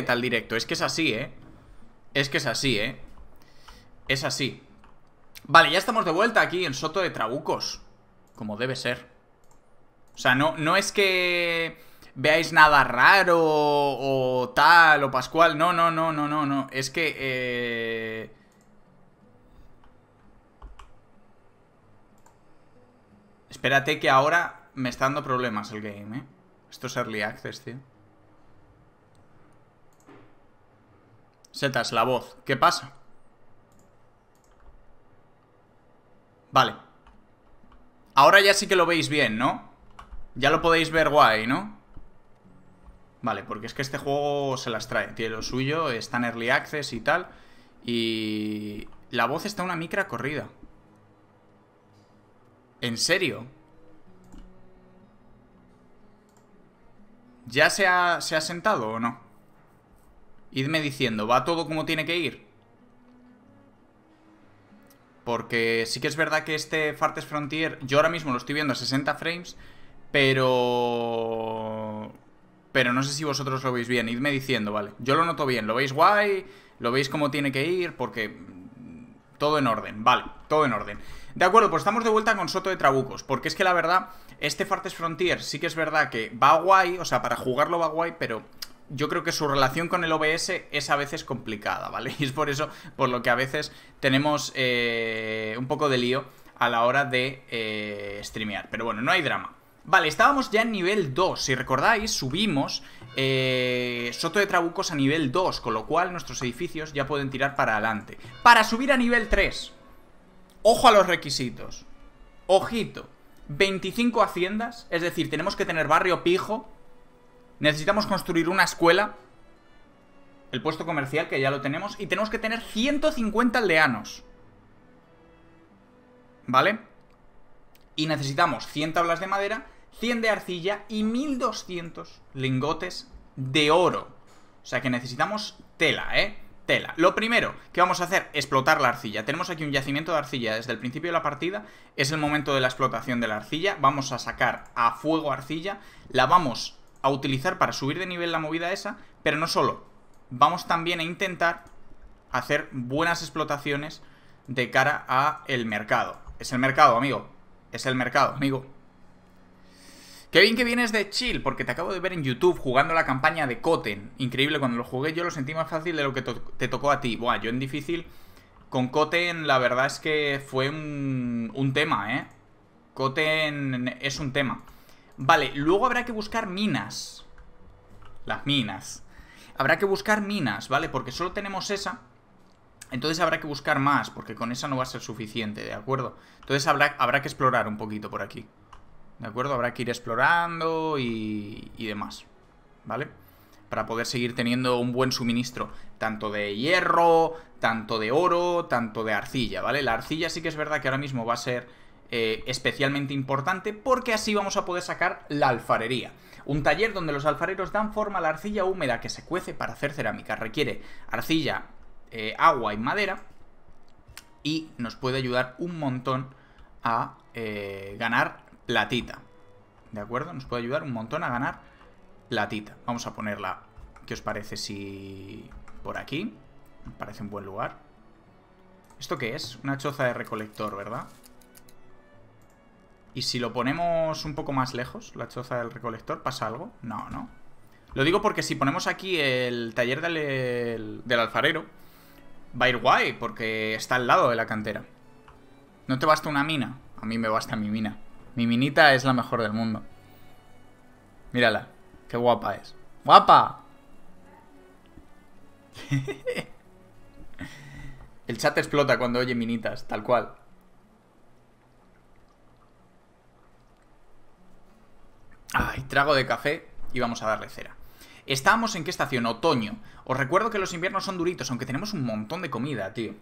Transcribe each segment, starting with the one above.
tal directo. Es que es así, ¿eh? Es que es así, ¿eh? Es así. Vale, ya estamos de vuelta aquí en Soto de Trabucos. Como debe ser. O sea, no, no es que veáis nada raro o tal o Pascual. No, no, no, no, no, no. Es que... Eh... Espérate que ahora me está dando problemas el game, ¿eh? Esto es Early Access, tío. Setas, la voz. ¿Qué pasa? Vale. Ahora ya sí que lo veis bien, ¿no? Ya lo podéis ver guay, ¿no? Vale, porque es que este juego se las trae. Tiene lo suyo, está en Early Access y tal. Y... La voz está una micra corrida. ¿En serio? ¿Ya se ha, se ha sentado o no? Idme diciendo, ¿va todo como tiene que ir? Porque sí que es verdad que este Fartes Frontier, yo ahora mismo lo estoy viendo a 60 frames, pero... Pero no sé si vosotros lo veis bien, idme diciendo, ¿vale? Yo lo noto bien, lo veis guay, lo veis como tiene que ir, porque... Todo en orden, vale, todo en orden. De acuerdo, pues estamos de vuelta con Soto de Trabucos, porque es que la verdad, este Fartes Frontier sí que es verdad que va guay, o sea, para jugarlo va guay, pero yo creo que su relación con el OBS es a veces complicada, ¿vale? Y es por eso por lo que a veces tenemos eh, un poco de lío a la hora de eh, streamear. Pero bueno, no hay drama. Vale, estábamos ya en nivel 2. Si recordáis, subimos eh, Soto de Trabucos a nivel 2, con lo cual nuestros edificios ya pueden tirar para adelante. Para subir a nivel 3, ojo a los requisitos. Ojito, 25 haciendas, es decir, tenemos que tener barrio pijo, Necesitamos construir una escuela, el puesto comercial, que ya lo tenemos, y tenemos que tener 150 aldeanos. ¿Vale? Y necesitamos 100 tablas de madera, 100 de arcilla y 1200 lingotes de oro. O sea que necesitamos tela, ¿eh? Tela. Lo primero que vamos a hacer, explotar la arcilla. Tenemos aquí un yacimiento de arcilla desde el principio de la partida. Es el momento de la explotación de la arcilla. Vamos a sacar a fuego arcilla. La vamos a utilizar para subir de nivel la movida esa, pero no solo. Vamos también a intentar hacer buenas explotaciones de cara a el mercado. Es el mercado, amigo. Es el mercado, amigo. Qué bien que vienes de chill, porque te acabo de ver en YouTube jugando la campaña de Coten. Increíble, cuando lo jugué yo lo sentí más fácil de lo que te tocó a ti. Buah, yo en difícil, con Coten la verdad es que fue un, tema, ¿eh? Coten es un tema. Vale, luego habrá que buscar minas. Las minas. Habrá que buscar minas, ¿vale? Porque solo tenemos esa. Entonces habrá que buscar más, porque con esa no va a ser suficiente, ¿de acuerdo? Entonces habrá, habrá que explorar un poquito por aquí. ¿De acuerdo? Habrá que ir explorando y, y demás. ¿Vale? Para poder seguir teniendo un buen suministro. Tanto de hierro, tanto de oro, tanto de arcilla, ¿vale? La arcilla sí que es verdad que ahora mismo va a ser eh, especialmente importante porque así vamos a poder sacar la alfarería. Un taller donde los alfareros dan forma a la arcilla húmeda que se cuece para hacer cerámica. Requiere arcilla, eh, agua y madera y nos puede ayudar un montón a eh, ganar platita. ¿De acuerdo? Nos puede ayudar un montón a ganar platita. Vamos a ponerla, ¿qué os parece si por aquí? Me parece un buen lugar. ¿Esto qué es? Una choza de recolector, ¿verdad? ¿Y si lo ponemos un poco más lejos, la choza del recolector, pasa algo? No, no. Lo digo porque si ponemos aquí el taller del, alfarero, va a ir guay, porque está al lado de la cantera. ¿No te basta una mina? A mí me basta mi mina. Mi minita es la mejor del mundo. Mírala, qué guapa es. ¡Guapa! el chat explota cuando oye minitas, tal cual. Ay, trago de café y vamos a darle cera. ¿Estamos en qué estación? Otoño. Os recuerdo que los inviernos son duritos, aunque tenemos un montón de comida, tío.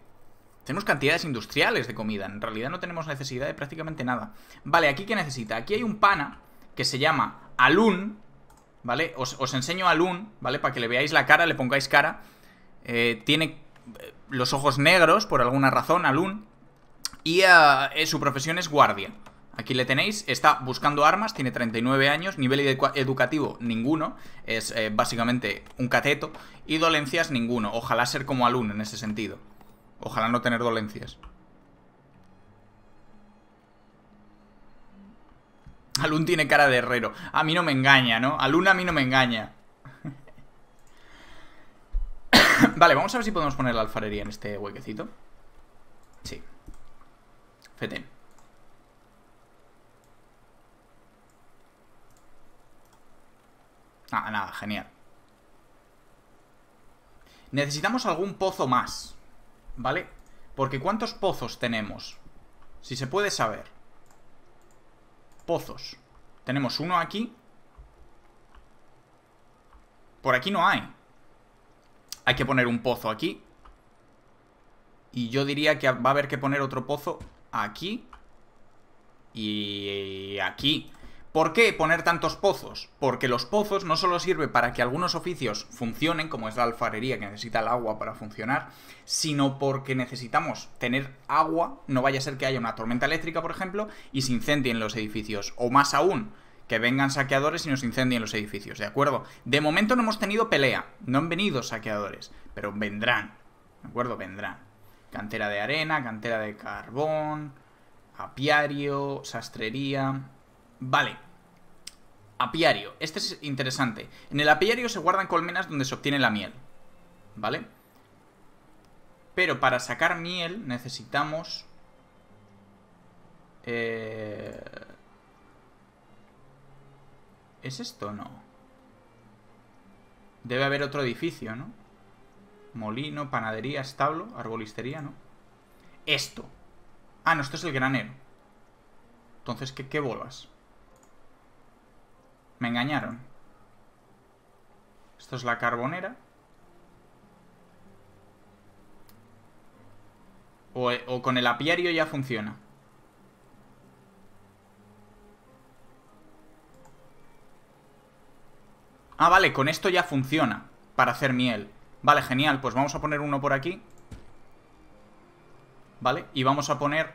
Tenemos cantidades industriales de comida. En realidad no tenemos necesidad de prácticamente nada. Vale, ¿aquí qué necesita? Aquí hay un pana que se llama Alun, ¿vale? Os, enseño a Alun, ¿vale? Para que le veáis la cara, le pongáis cara. Eh, tiene eh, los ojos negros, por alguna razón, Alun. Y ah, eh, su profesión es guardia, Aquí le tenéis, está buscando armas, tiene 39 años, nivel educativo ninguno, es eh, básicamente un cateto, y dolencias ninguno, ojalá ser como Alun en ese sentido, ojalá no tener dolencias. Alun tiene cara de herrero, a mí no me engaña, ¿no? Alun a mí no me engaña. vale, vamos a ver si podemos poner la alfarería en este huequecito. Sí. Feten. Nada, ah, nada, genial. Necesitamos algún pozo más. ¿Vale? Porque ¿cuántos pozos tenemos? Si se puede saber. Pozos. Tenemos uno aquí. Por aquí no hay. Hay que poner un pozo aquí. Y yo diría que va a haber que poner otro pozo aquí. Y aquí. ¿Por qué poner tantos pozos? Porque los pozos no solo sirven para que algunos oficios funcionen, como es la alfarería que necesita el agua para funcionar, sino porque necesitamos tener agua, no vaya a ser que haya una tormenta eléctrica, por ejemplo, y se incendien los edificios, o más aún, que vengan saqueadores y nos incendien los edificios, ¿de acuerdo? De momento no hemos tenido pelea, no han venido saqueadores, pero vendrán, ¿de acuerdo? Vendrán. Cantera de arena, cantera de carbón, apiario, sastrería, Vale. Apiario. Este es interesante. En el apiario se guardan colmenas donde se obtiene la miel. ¿Vale? Pero para sacar miel necesitamos... Eh... ¿Es esto no? Debe haber otro edificio, ¿no? Molino, panadería, establo, arbolistería, ¿no? Esto. Ah, no, esto es el granero. Entonces, qué bolas? Me engañaron. Esto es la carbonera. O, con el apiario ya funciona. Ah, vale, con esto ya funciona para hacer miel. Vale, genial, pues vamos a poner uno por aquí. ¿Vale? Y vamos a poner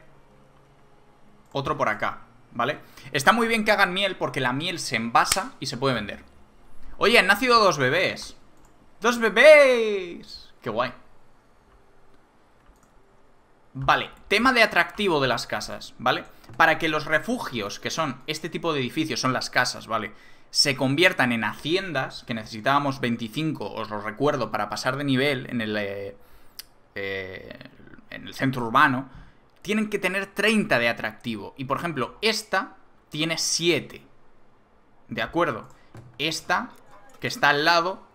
otro por acá. ¿vale? Está muy bien que hagan miel porque la miel se envasa y se puede vender. Oye, han nacido dos bebés. ¡Dos bebés! ¡Qué guay! Vale, tema de atractivo de las casas, ¿vale? Para que los refugios, que son este tipo de edificios, son las casas, ¿vale? Se conviertan en haciendas, que necesitábamos 25, os lo recuerdo, para pasar de nivel en el, eh, eh, en el centro urbano tienen que tener 30 de atractivo. Y por ejemplo, esta tiene 7. ¿De acuerdo? Esta, que está al lado,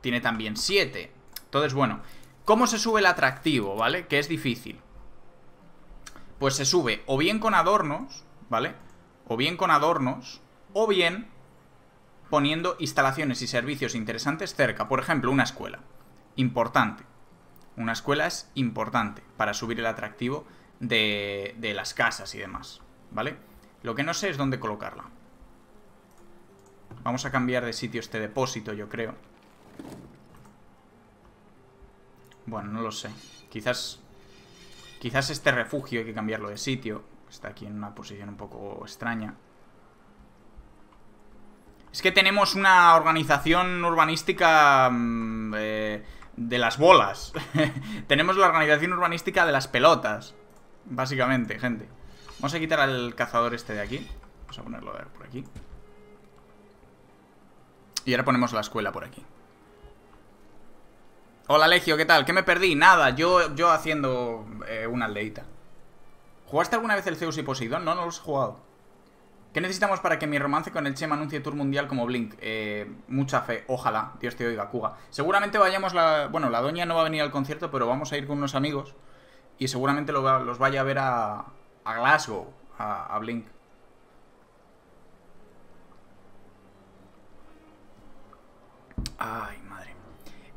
tiene también 7. Entonces, bueno, ¿cómo se sube el atractivo, ¿vale? Que es difícil. Pues se sube o bien con adornos, ¿vale? O bien con adornos, o bien poniendo instalaciones y servicios interesantes cerca. Por ejemplo, una escuela. Importante. Una escuela es importante para subir el atractivo de, las casas y demás, ¿vale? Lo que no sé es dónde colocarla. Vamos a cambiar de sitio este depósito, yo creo. Bueno, no lo sé. Quizás... Quizás este refugio hay que cambiarlo de sitio. Está aquí en una posición un poco extraña. Es que tenemos una organización urbanística mm, eh, de las bolas. tenemos la organización urbanística de las pelotas. Básicamente, gente. Vamos a quitar al cazador este de aquí. Vamos a ponerlo a por aquí. Y ahora ponemos la escuela por aquí. Hola, Legio, ¿qué tal? ¿Qué me perdí? Nada, yo, yo haciendo eh, una aldeita. ¿Jugaste alguna vez el Zeus y Poseidón? No, no los he jugado. ¿Qué necesitamos para que mi romance con el Chema anuncie tour mundial como Blink? Eh, mucha fe, ojalá, Dios te oiga, Cuga. Seguramente vayamos la... Bueno, la doña no va a venir al concierto, pero vamos a ir con unos amigos y seguramente los vaya a ver a, a Glasgow, a, Blink. Ay, madre.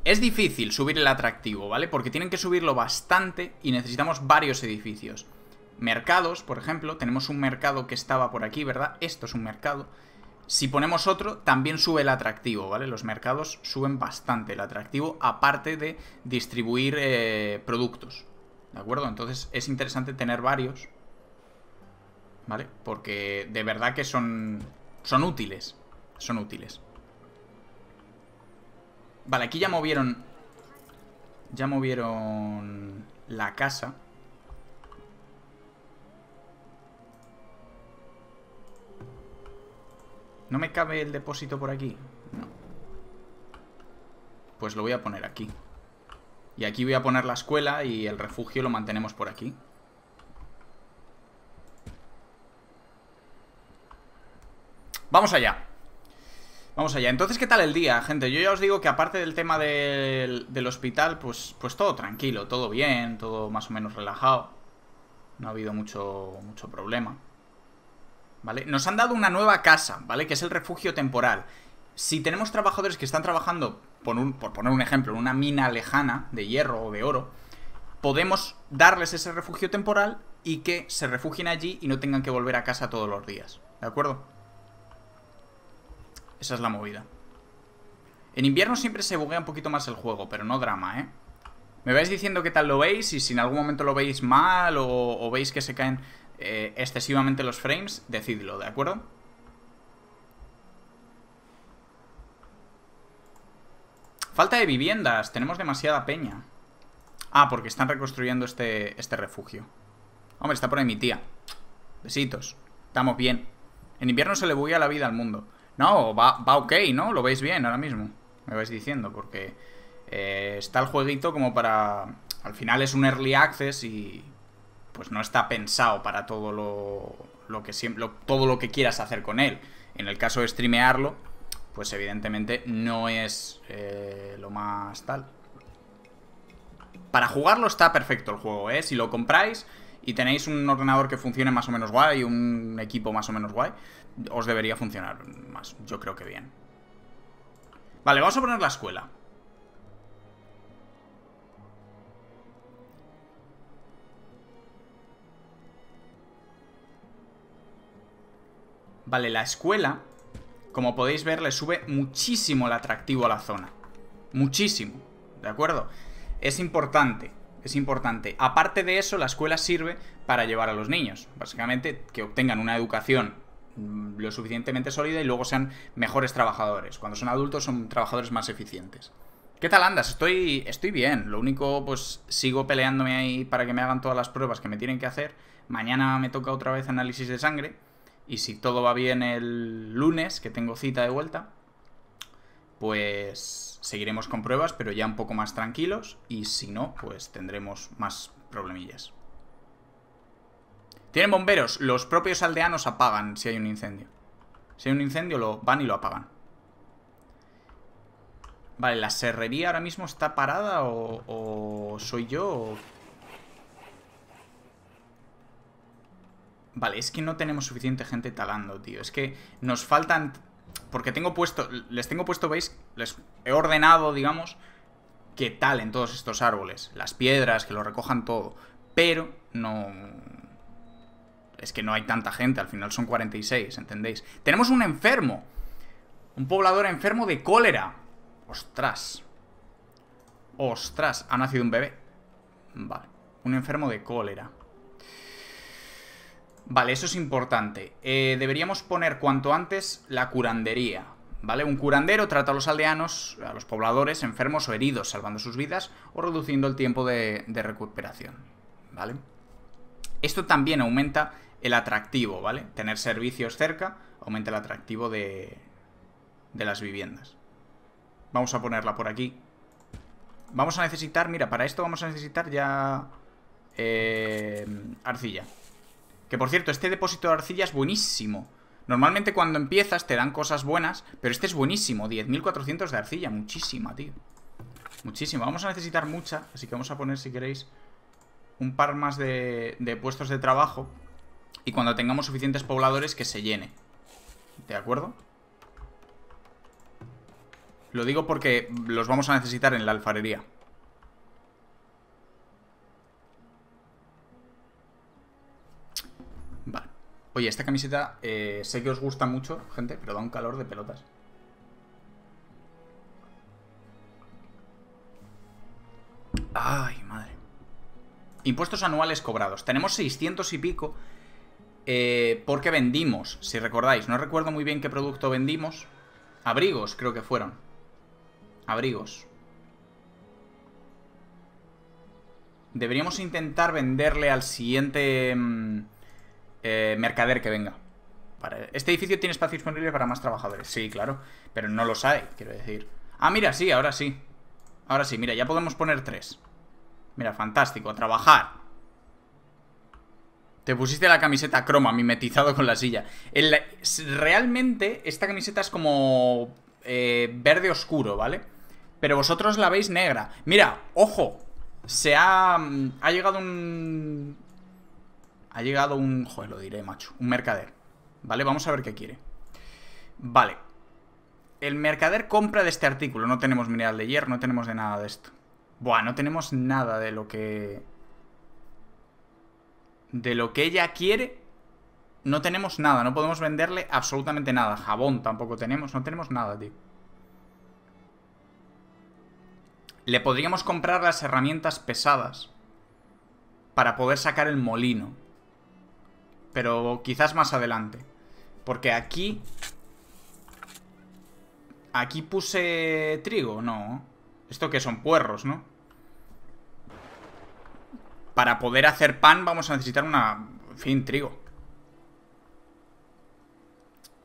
Es difícil subir el atractivo, ¿vale? Porque tienen que subirlo bastante y necesitamos varios edificios. Mercados, por ejemplo, tenemos un mercado que estaba por aquí, ¿verdad? Esto es un mercado. Si ponemos otro, también sube el atractivo, ¿vale? Los mercados suben bastante el atractivo, aparte de distribuir eh, productos. ¿De acuerdo? Entonces es interesante tener varios. ¿Vale? Porque de verdad que son, son útiles. Son útiles. Vale, aquí ya movieron... Ya movieron la casa. ¿No me cabe el depósito por aquí? No. Pues lo voy a poner aquí. Y aquí voy a poner la escuela y el refugio lo mantenemos por aquí. Vamos allá. Vamos allá. Entonces, ¿qué tal el día, gente? Yo ya os digo que aparte del tema del, hospital, pues, pues todo tranquilo, todo bien, todo más o menos relajado. No ha habido mucho, mucho problema. ¿Vale? Nos han dado una nueva casa, ¿vale? Que es el refugio temporal. Si tenemos trabajadores que están trabajando por, poner un ejemplo, en una mina lejana de hierro o de oro, podemos darles ese refugio temporal y que se refugien allí y no tengan que volver a casa todos los días. ¿De acuerdo? Esa es la movida. En invierno siempre se buguea un poquito más el juego, pero no drama, ¿eh? Me vais diciendo qué tal lo veis y si en algún momento lo veis mal o, veis que se caen eh, excesivamente los frames, decidlo, ¿de acuerdo? Falta de viviendas. Tenemos demasiada peña. Ah, porque están reconstruyendo este, este refugio. Hombre, está por ahí mi tía. Besitos. Estamos bien. En invierno se le buguea la vida al mundo. No, va, va ok, ¿no? Lo veis bien ahora mismo. Me vais diciendo, porque eh, está el jueguito como para... Al final es un early access y... Pues no está pensado para todo lo, lo que siempre, todo lo que quieras hacer con él. En el caso de streamearlo, pues evidentemente no es eh, lo más tal. Para jugarlo está perfecto el juego, ¿eh? Si lo compráis y tenéis un ordenador que funcione más o menos guay, un equipo más o menos guay, os debería funcionar más. Yo creo que bien. Vale, vamos a poner la escuela. Vale, la escuela como podéis ver, le sube muchísimo el atractivo a la zona. Muchísimo, ¿de acuerdo? Es importante, es importante. Aparte de eso, la escuela sirve para llevar a los niños, básicamente que obtengan una educación mm, lo suficientemente sólida y luego sean mejores trabajadores. Cuando son adultos son trabajadores más eficientes. ¿Qué tal andas? Estoy, estoy bien. Lo único, pues sigo peleándome ahí para que me hagan todas las pruebas que me tienen que hacer. Mañana me toca otra vez análisis de sangre. Y si todo va bien el lunes, que tengo cita de vuelta, pues seguiremos con pruebas, pero ya un poco más tranquilos. Y si no, pues tendremos más problemillas. Tienen bomberos. Los propios aldeanos apagan si hay un incendio. Si hay un incendio, lo van y lo apagan. Vale, ¿la serrería ahora mismo está parada o, soy yo? Vale, es que no tenemos suficiente gente talando, tío. Es que nos faltan... Porque tengo puesto... Les tengo puesto, ¿veis? Les he ordenado, digamos, que talen todos estos árboles. Las piedras, que lo recojan todo. Pero no... Es que no hay tanta gente. Al final son 46, ¿entendéis? Tenemos un enfermo. Un poblador enfermo de cólera. Ostras. Ostras, ha nacido un bebé. Vale. Un enfermo de cólera. Vale, eso es importante. Eh, deberíamos poner cuanto antes la curandería, ¿vale? Un curandero trata a los aldeanos, a los pobladores, enfermos o heridos, salvando sus vidas o reduciendo el tiempo de, recuperación, ¿vale? Esto también aumenta el atractivo, ¿vale? Tener servicios cerca aumenta el atractivo de, de las viviendas. Vamos a ponerla por aquí. Vamos a necesitar, mira, para esto vamos a necesitar ya eh, arcilla. Que por cierto, este depósito de arcilla es buenísimo. Normalmente cuando empiezas te dan cosas buenas, pero este es buenísimo. 10.400 de arcilla, muchísima, tío. Muchísima. Vamos a necesitar mucha, así que vamos a poner, si queréis, un par más de, de puestos de trabajo. Y cuando tengamos suficientes pobladores que se llene. ¿De acuerdo? Lo digo porque los vamos a necesitar en la alfarería. Oye, esta camiseta eh, sé que os gusta mucho, gente, pero da un calor de pelotas. Ay, madre. Impuestos anuales cobrados. Tenemos 600 y pico eh, porque vendimos, si recordáis. No recuerdo muy bien qué producto vendimos. Abrigos, creo que fueron. Abrigos. Deberíamos intentar venderle al siguiente... Mm, eh, mercader que venga. Para... Este edificio tiene espacio disponible para más trabajadores. Sí, claro. Pero no los hay, quiero decir. Ah, mira, sí, ahora sí. Ahora sí, mira, ya podemos poner tres. Mira, fantástico. trabajar. Te pusiste la camiseta croma, mimetizado con la silla. realmente, esta camiseta es como eh, verde oscuro, ¿vale? Pero vosotros la veis negra. Mira, ojo. Se ha, mm, ha llegado un, ha llegado un... Joder, lo diré, macho. Un mercader. ¿Vale? Vamos a ver qué quiere. Vale. El mercader compra de este artículo. No tenemos mineral de hierro, no tenemos de nada de esto. Buah, no tenemos nada de lo que... De lo que ella quiere... No tenemos nada, no podemos venderle absolutamente nada. Jabón tampoco tenemos, no tenemos nada, tío. Le podríamos comprar las herramientas pesadas para poder sacar el molino. Pero quizás más adelante. Porque aquí... Aquí puse trigo, no. Esto que son puerros, ¿no? Para poder hacer pan vamos a necesitar una... En fin, trigo.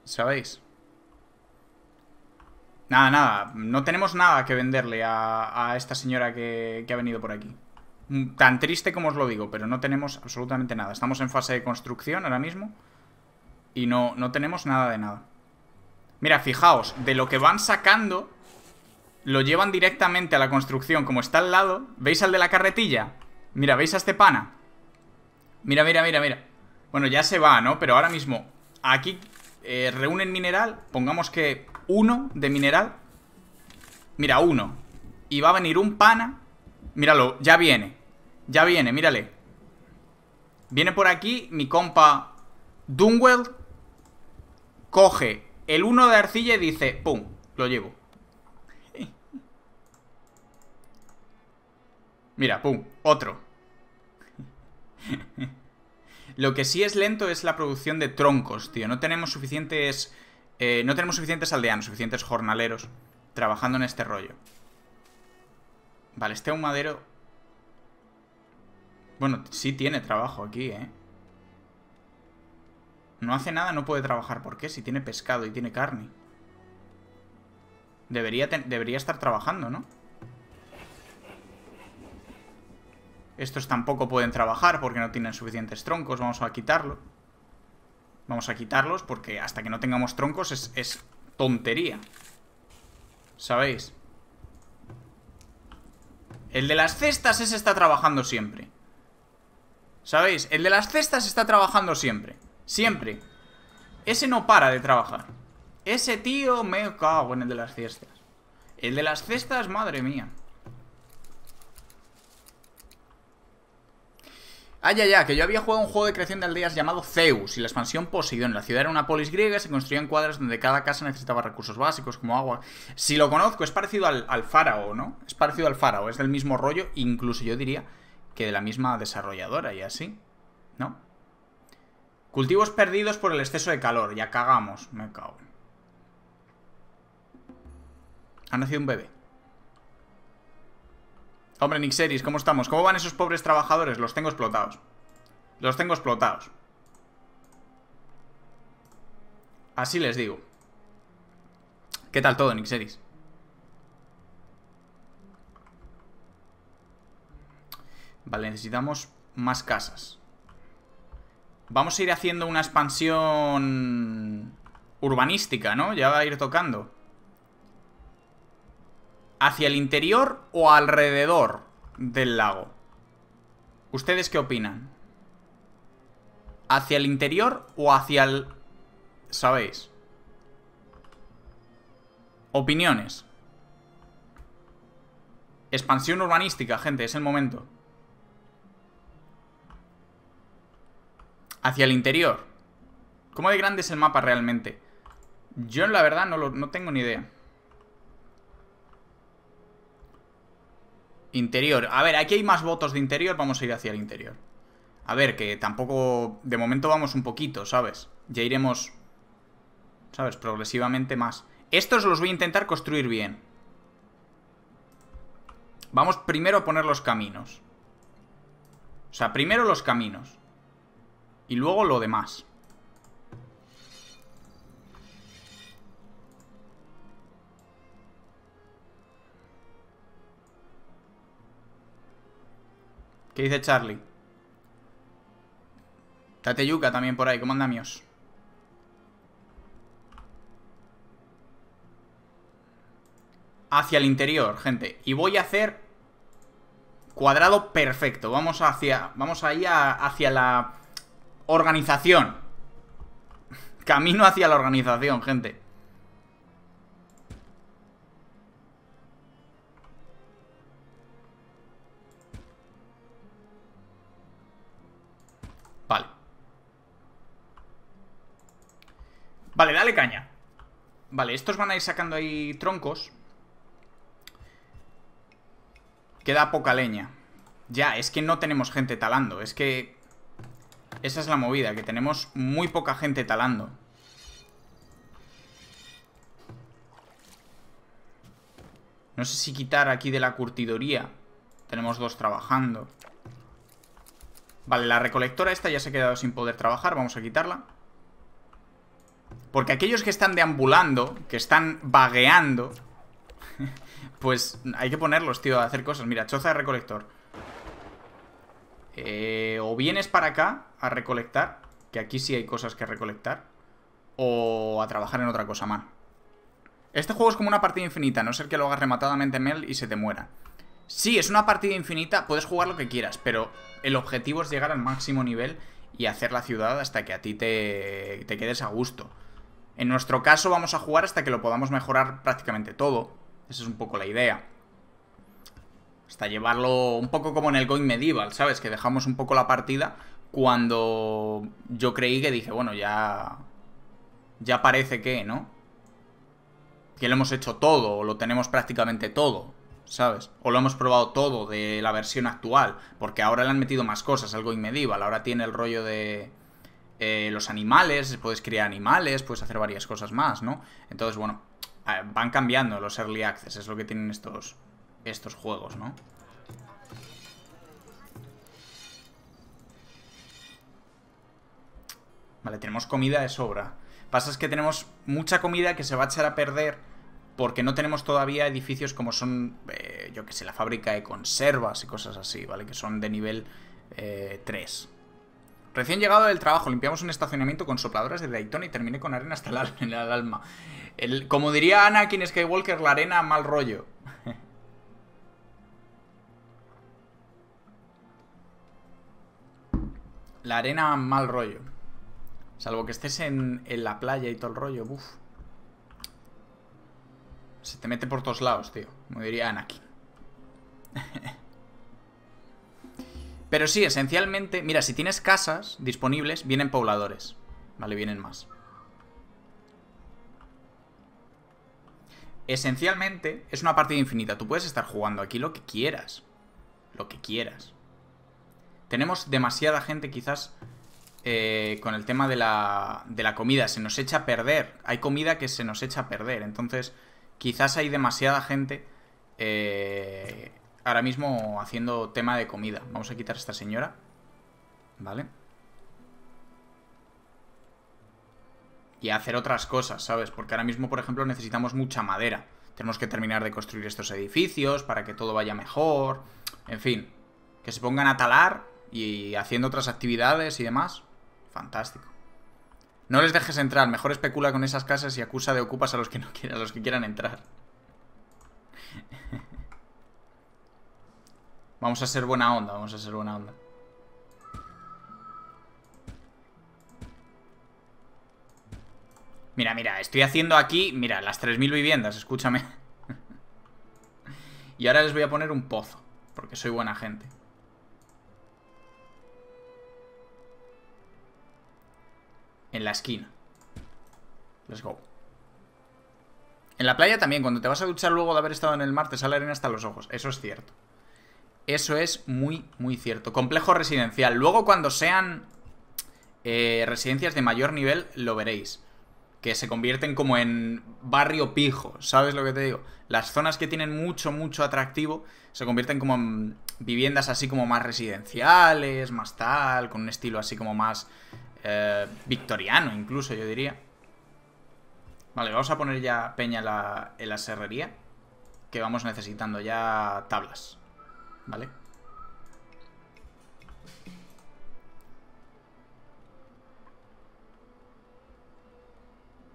¿Sabéis? Nada, nada. No tenemos nada que venderle a, a esta señora que, que ha venido por aquí. Mm, tan triste como os lo digo, pero no tenemos absolutamente nada. Estamos en fase de construcción ahora mismo y no, no tenemos nada de nada. Mira, fijaos, de lo que van sacando lo llevan directamente a la construcción. Como está al lado, ¿veis al de la carretilla? Mira, ¿veis a este pana? Mira, mira, mira, mira. Bueno, ya se va, ¿no? Pero ahora mismo, aquí eh, reúnen mineral, pongamos que uno de mineral. Mira, uno. Y va a venir un pana. Míralo, ya viene. Ya viene, mírale. Viene por aquí mi compa Dunwell. Coge el uno de arcilla y dice, ¡pum! Lo llevo. Mira, ¡pum! Otro. Lo que sí es lento es la producción de troncos, tío. No tenemos suficientes... Eh, no tenemos suficientes aldeanos, suficientes jornaleros trabajando en este rollo. Vale, este un madero bueno, sí tiene trabajo aquí, ¿eh? No hace nada, no puede trabajar. ¿Por qué? Si tiene pescado y tiene carne. Debería, debería estar trabajando, ¿no? Estos tampoco pueden trabajar porque no tienen suficientes troncos. Vamos a quitarlo. Vamos a quitarlos porque hasta que no tengamos troncos es, es tontería. ¿Sabéis? El de las cestas ese está trabajando siempre. ¿Sabéis? El de las cestas está trabajando siempre. Siempre. Ese no para de trabajar. Ese tío me cago en el de las cestas. El de las cestas, madre mía. Ah, ya, ya, que yo había jugado un juego de creación de aldeas llamado Zeus y la expansión Poseidón. La ciudad era una polis griega se construían cuadras donde cada casa necesitaba recursos básicos como agua. Si lo conozco, es parecido al, al ¿no? Es parecido al Farao es del mismo rollo, incluso yo diría que de la misma desarrolladora y así, ¿no? Cultivos perdidos por el exceso de calor, ya cagamos, me cago. Ha nacido un bebé. Hombre, Nixeris, ¿cómo estamos? ¿Cómo van esos pobres trabajadores? Los tengo explotados. Los tengo explotados. Así les digo. ¿Qué tal todo, Nixeris? Vale, necesitamos más casas. Vamos a ir haciendo una expansión urbanística, ¿no? Ya va a ir tocando. ¿Hacia el interior o alrededor del lago? ¿Ustedes qué opinan? ¿Hacia el interior o hacia el... ¿Sabéis? Opiniones. Expansión urbanística, gente, es el momento. hacia el interior. ¿Cómo de grande es el mapa realmente? Yo la verdad no, lo, no tengo ni idea. Interior. A ver, aquí hay más votos de interior, vamos a ir hacia el interior. A ver, que tampoco... De momento vamos un poquito, ¿sabes? Ya iremos... ¿Sabes? Progresivamente más. Estos los voy a intentar construir bien. Vamos primero a poner los caminos. O sea, primero los caminos. Y luego lo demás. ¿Qué dice Charlie? yuca también por ahí, ¿cómo anda Hacia el interior, gente. Y voy a hacer cuadrado perfecto. Vamos hacia. Vamos ahí a, hacia la Organización Camino hacia la organización, gente Vale Vale, dale caña Vale, estos van a ir sacando ahí troncos Queda poca leña Ya, es que no tenemos gente talando Es que esa es la movida, que tenemos muy poca gente talando. No sé si quitar aquí de la curtidoría. Tenemos dos trabajando. Vale, la recolectora esta ya se ha quedado sin poder trabajar. Vamos a quitarla. Porque aquellos que están deambulando, que están vagueando, pues hay que ponerlos, tío, a hacer cosas. Mira, choza de recolector. Eh, o vienes para acá a recolectar, que aquí sí hay cosas que recolectar, o a trabajar en otra cosa, más Este juego es como una partida infinita, no ser que lo hagas rematadamente Mel y se te muera. Sí, es una partida infinita, puedes jugar lo que quieras, pero el objetivo es llegar al máximo nivel y hacer la ciudad hasta que a ti te, te quedes a gusto. En nuestro caso vamos a jugar hasta que lo podamos mejorar prácticamente todo. Esa es un poco la idea hasta llevarlo un poco como en el Going Medieval, ¿sabes? Que dejamos un poco la partida cuando yo creí que dije, bueno, ya... Ya parece que, ¿no? Que lo hemos hecho todo, o lo tenemos prácticamente todo, ¿sabes? O lo hemos probado todo de la versión actual, porque ahora le han metido más cosas al Going Medieval, ahora tiene el rollo de... Eh, los animales, puedes criar animales, puedes hacer varias cosas más, ¿no? Entonces, bueno, eh, van cambiando los early access, es lo que tienen estos, estos juegos, ¿no? Vale, tenemos comida de sobra. Pasa es que tenemos mucha comida que se va a echar a perder porque no tenemos todavía edificios como son, eh, yo que sé, la fábrica de conservas y cosas así, ¿vale? Que son de nivel 3. Eh, Recién llegado del trabajo, limpiamos un estacionamiento con sopladoras de Daytona y terminé con arena hasta el, alma. como diría Ana, Skywalker, la arena mal rollo. La arena mal rollo. Salvo que estés en, la playa y todo el rollo. buf, Se te mete por todos lados, tío. me diría aquí. Pero sí, esencialmente... Mira, si tienes casas disponibles, vienen pobladores. Vale, vienen más. Esencialmente, es una partida infinita. Tú puedes estar jugando aquí lo que quieras. Lo que quieras. Tenemos demasiada gente quizás eh, con el tema de la, de la comida. Se nos echa a perder. Hay comida que se nos echa a perder. Entonces, quizás hay demasiada gente eh, ahora mismo haciendo tema de comida. Vamos a quitar a esta señora. ¿Vale? Y a hacer otras cosas, ¿sabes? Porque ahora mismo, por ejemplo, necesitamos mucha madera. Tenemos que terminar de construir estos edificios para que todo vaya mejor. En fin, que se pongan a talar y haciendo otras actividades y demás. Fantástico. No les dejes entrar, mejor especula con esas casas y acusa de ocupas a los que no quieran, los que quieran entrar. vamos a ser buena onda, vamos a ser buena onda. Mira, mira, estoy haciendo aquí, mira, las 3.000 viviendas, escúchame. y ahora les voy a poner un pozo, porque soy buena gente. en la esquina. Let's go. En la playa también, cuando te vas a duchar luego de haber estado en el mar, te sale arena hasta los ojos. Eso es cierto. Eso es muy, muy cierto. Complejo residencial. Luego cuando sean eh, residencias de mayor nivel, lo veréis. Que se convierten como en barrio pijo, ¿sabes lo que te digo? Las zonas que tienen mucho, mucho atractivo se convierten como en viviendas así como más residenciales, más tal, con un estilo así como más eh, victoriano incluso, yo diría. Vale, vamos a poner ya peña en la, la serrería, que vamos necesitando ya tablas, ¿vale?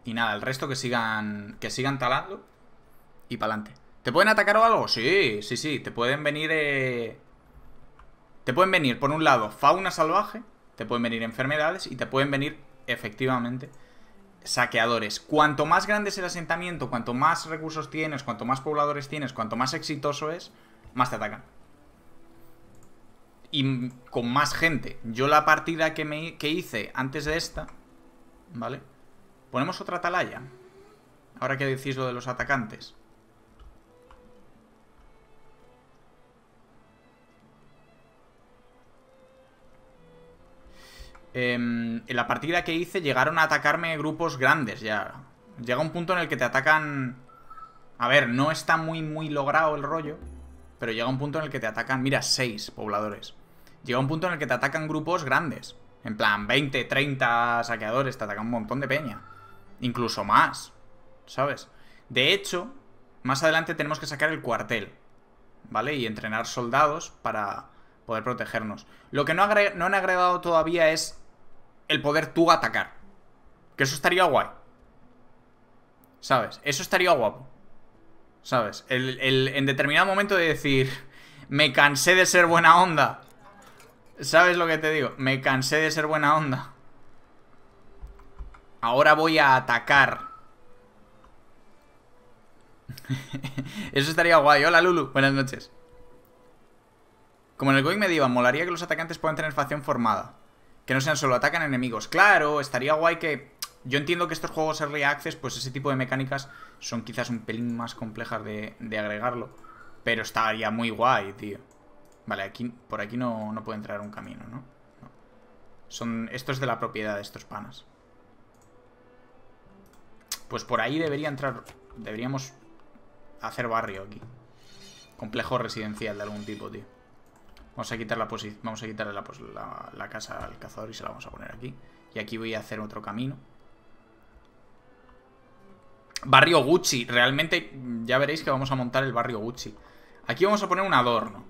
Y nada, el resto que sigan que sigan talando y para adelante. ¿Te pueden atacar o algo? Sí, sí, sí, te pueden venir eh, te pueden venir por un lado fauna salvaje te pueden venir enfermedades y te pueden venir, efectivamente, saqueadores. Cuanto más grande es el asentamiento, cuanto más recursos tienes, cuanto más pobladores tienes, cuanto más exitoso es, más te atacan. Y con más gente. Yo la partida que, me, que hice antes de esta, ¿vale? Ponemos otra atalaya. Ahora que decís lo de los atacantes. Em, en la partida que hice llegaron a atacarme grupos grandes ya. Llega un punto en el que te atacan... A ver, no está muy, muy logrado el rollo, pero llega un punto en el que te atacan, mira, seis pobladores. Llega un punto en el que te atacan grupos grandes. En plan, 20, 30 saqueadores, te atacan un montón de peña. Incluso más, ¿sabes? De hecho, más adelante tenemos que sacar el cuartel, ¿vale? Y entrenar soldados para poder protegernos. Lo que no, no han agregado todavía es el poder tú atacar. Que eso estaría guay. ¿Sabes? Eso estaría guapo. ¿Sabes? en determinado momento de decir, me cansé de ser buena onda. ¿Sabes lo que te digo? Me cansé de ser buena onda. Ahora voy a atacar. Eso estaría guay. Hola, Lulu. Buenas noches. Como en el Going Medieval, molaría que los atacantes puedan tener facción formada. Que no sean solo atacan enemigos. Claro, estaría guay que... Yo entiendo que estos juegos early access, pues ese tipo de mecánicas son quizás un pelín más complejas de, agregarlo. Pero estaría muy guay, tío. Vale, aquí, por aquí no, no puede entrar un camino, ¿no? Son, esto es de la propiedad de estos panas. Pues por ahí debería entrar... Deberíamos hacer barrio aquí. Complejo residencial de algún tipo, tío. Vamos a quitar la vamos a quitarle la, casa al cazador y se la vamos a poner aquí. Y aquí voy a hacer otro camino. Barrio Gucci. Realmente mm, ya veréis que vamos a montar el barrio Gucci. Aquí vamos a poner un adorno.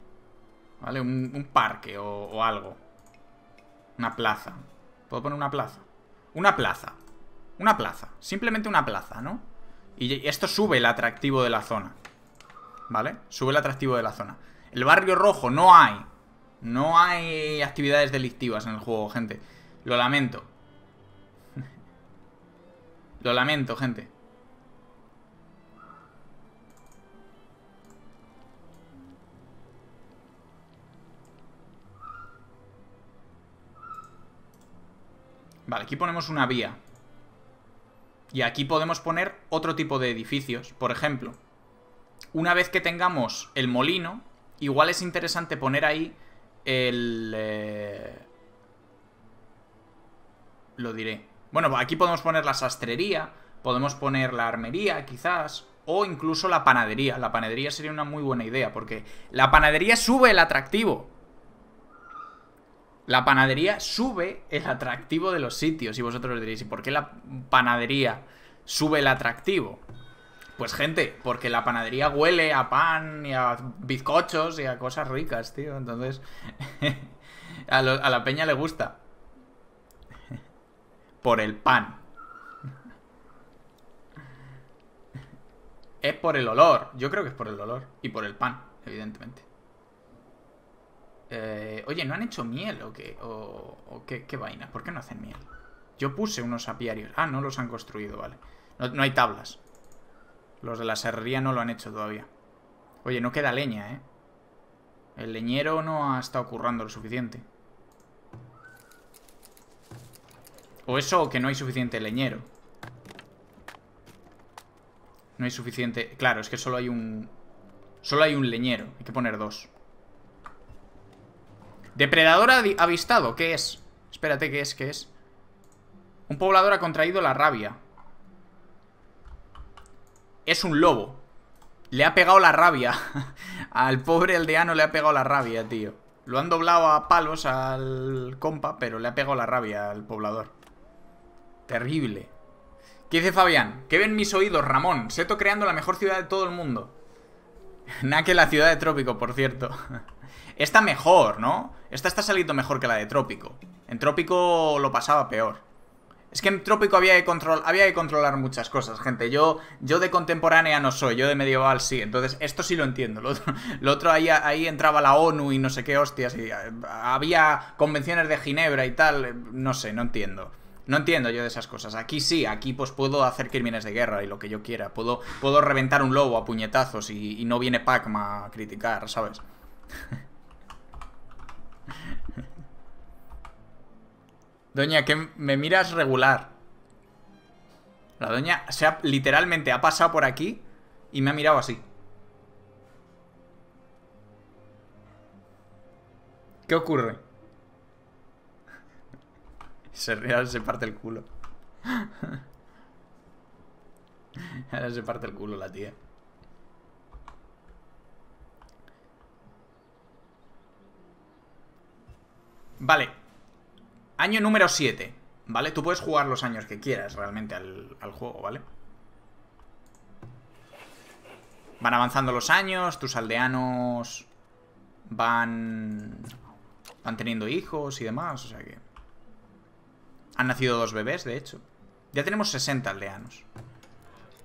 ¿Vale? Un, parque o, o algo. Una plaza. ¿Puedo poner una plaza? Una plaza. Una plaza. Simplemente una plaza, ¿no? Y esto sube el atractivo de la zona. ¿Vale? Sube el atractivo de la zona. El barrio rojo no hay. No hay actividades delictivas en el juego, gente. Lo lamento. Lo lamento, gente. Vale, aquí ponemos una vía. Y aquí podemos poner otro tipo de edificios. Por ejemplo, una vez que tengamos el molino, igual es interesante poner ahí el... Eh, lo diré. Bueno, pues aquí podemos poner la sastrería, podemos poner la armería quizás, o incluso la panadería. La panadería sería una muy buena idea, porque la panadería sube el atractivo. La panadería sube el atractivo de los sitios. Y vosotros diréis, ¿y por qué la panadería sube el atractivo? Pues gente, porque la panadería huele a pan y a bizcochos y a cosas ricas, tío. Entonces, a, la peña le gusta. Por el pan. Es por el olor. Yo creo que es por el olor. Y por el pan, evidentemente. Eh, oye, ¿no han hecho miel o qué? ¿O, qué, vaina? ¿Por qué no hacen miel? Yo puse unos apiarios. Ah, no los han construido, vale. no hay tablas. Los de la serrería no lo han hecho todavía. Oye, no queda leña, ¿eh? El leñero no ha estado currando lo suficiente. O eso o que no hay suficiente leñero. No hay suficiente... Claro, es que solo hay un... Solo hay un leñero. Hay que poner dos. Depredador avistado. ¿Qué es? Espérate, ¿qué es? ¿Qué es? Un poblador ha contraído la rabia es un lobo. Le ha pegado la rabia. al pobre aldeano le ha pegado la rabia, tío. Lo han doblado a palos al compa, pero le ha pegado la rabia al poblador. Terrible. ¿Qué dice Fabián? ¿Qué ven mis oídos, Ramón? Seto creando la mejor ciudad de todo el mundo. Nada que la ciudad de Trópico, por cierto. Esta mejor, ¿no? Esta está saliendo mejor que la de Trópico. En Trópico lo pasaba peor. Es que en Trópico había que, había que controlar muchas cosas, gente. Yo, yo de contemporánea no soy, yo de medieval sí. Entonces, esto sí lo entiendo. Lo otro, ahí, entraba la ONU y no sé qué hostias. Eh, había convenciones de Ginebra y tal. Eh, no sé, no entiendo. No entiendo yo de esas cosas. Aquí sí, aquí pues puedo hacer crímenes de guerra y lo que yo quiera. Puedo, puedo reventar un lobo a puñetazos y, y no viene Pacma a criticar, ¿sabes? Doña, que me miras regular. La doña se ha, literalmente ha pasado por aquí y me ha mirado así. ¿Qué ocurre? se real se parte el culo. ahora se parte el culo la tía. Vale, Año número 7, ¿vale? Tú puedes jugar los años que quieras realmente al, juego, ¿vale? Van avanzando los años, tus aldeanos van, van teniendo hijos y demás, o sea que... Han nacido dos bebés, de hecho. Ya tenemos 60 aldeanos.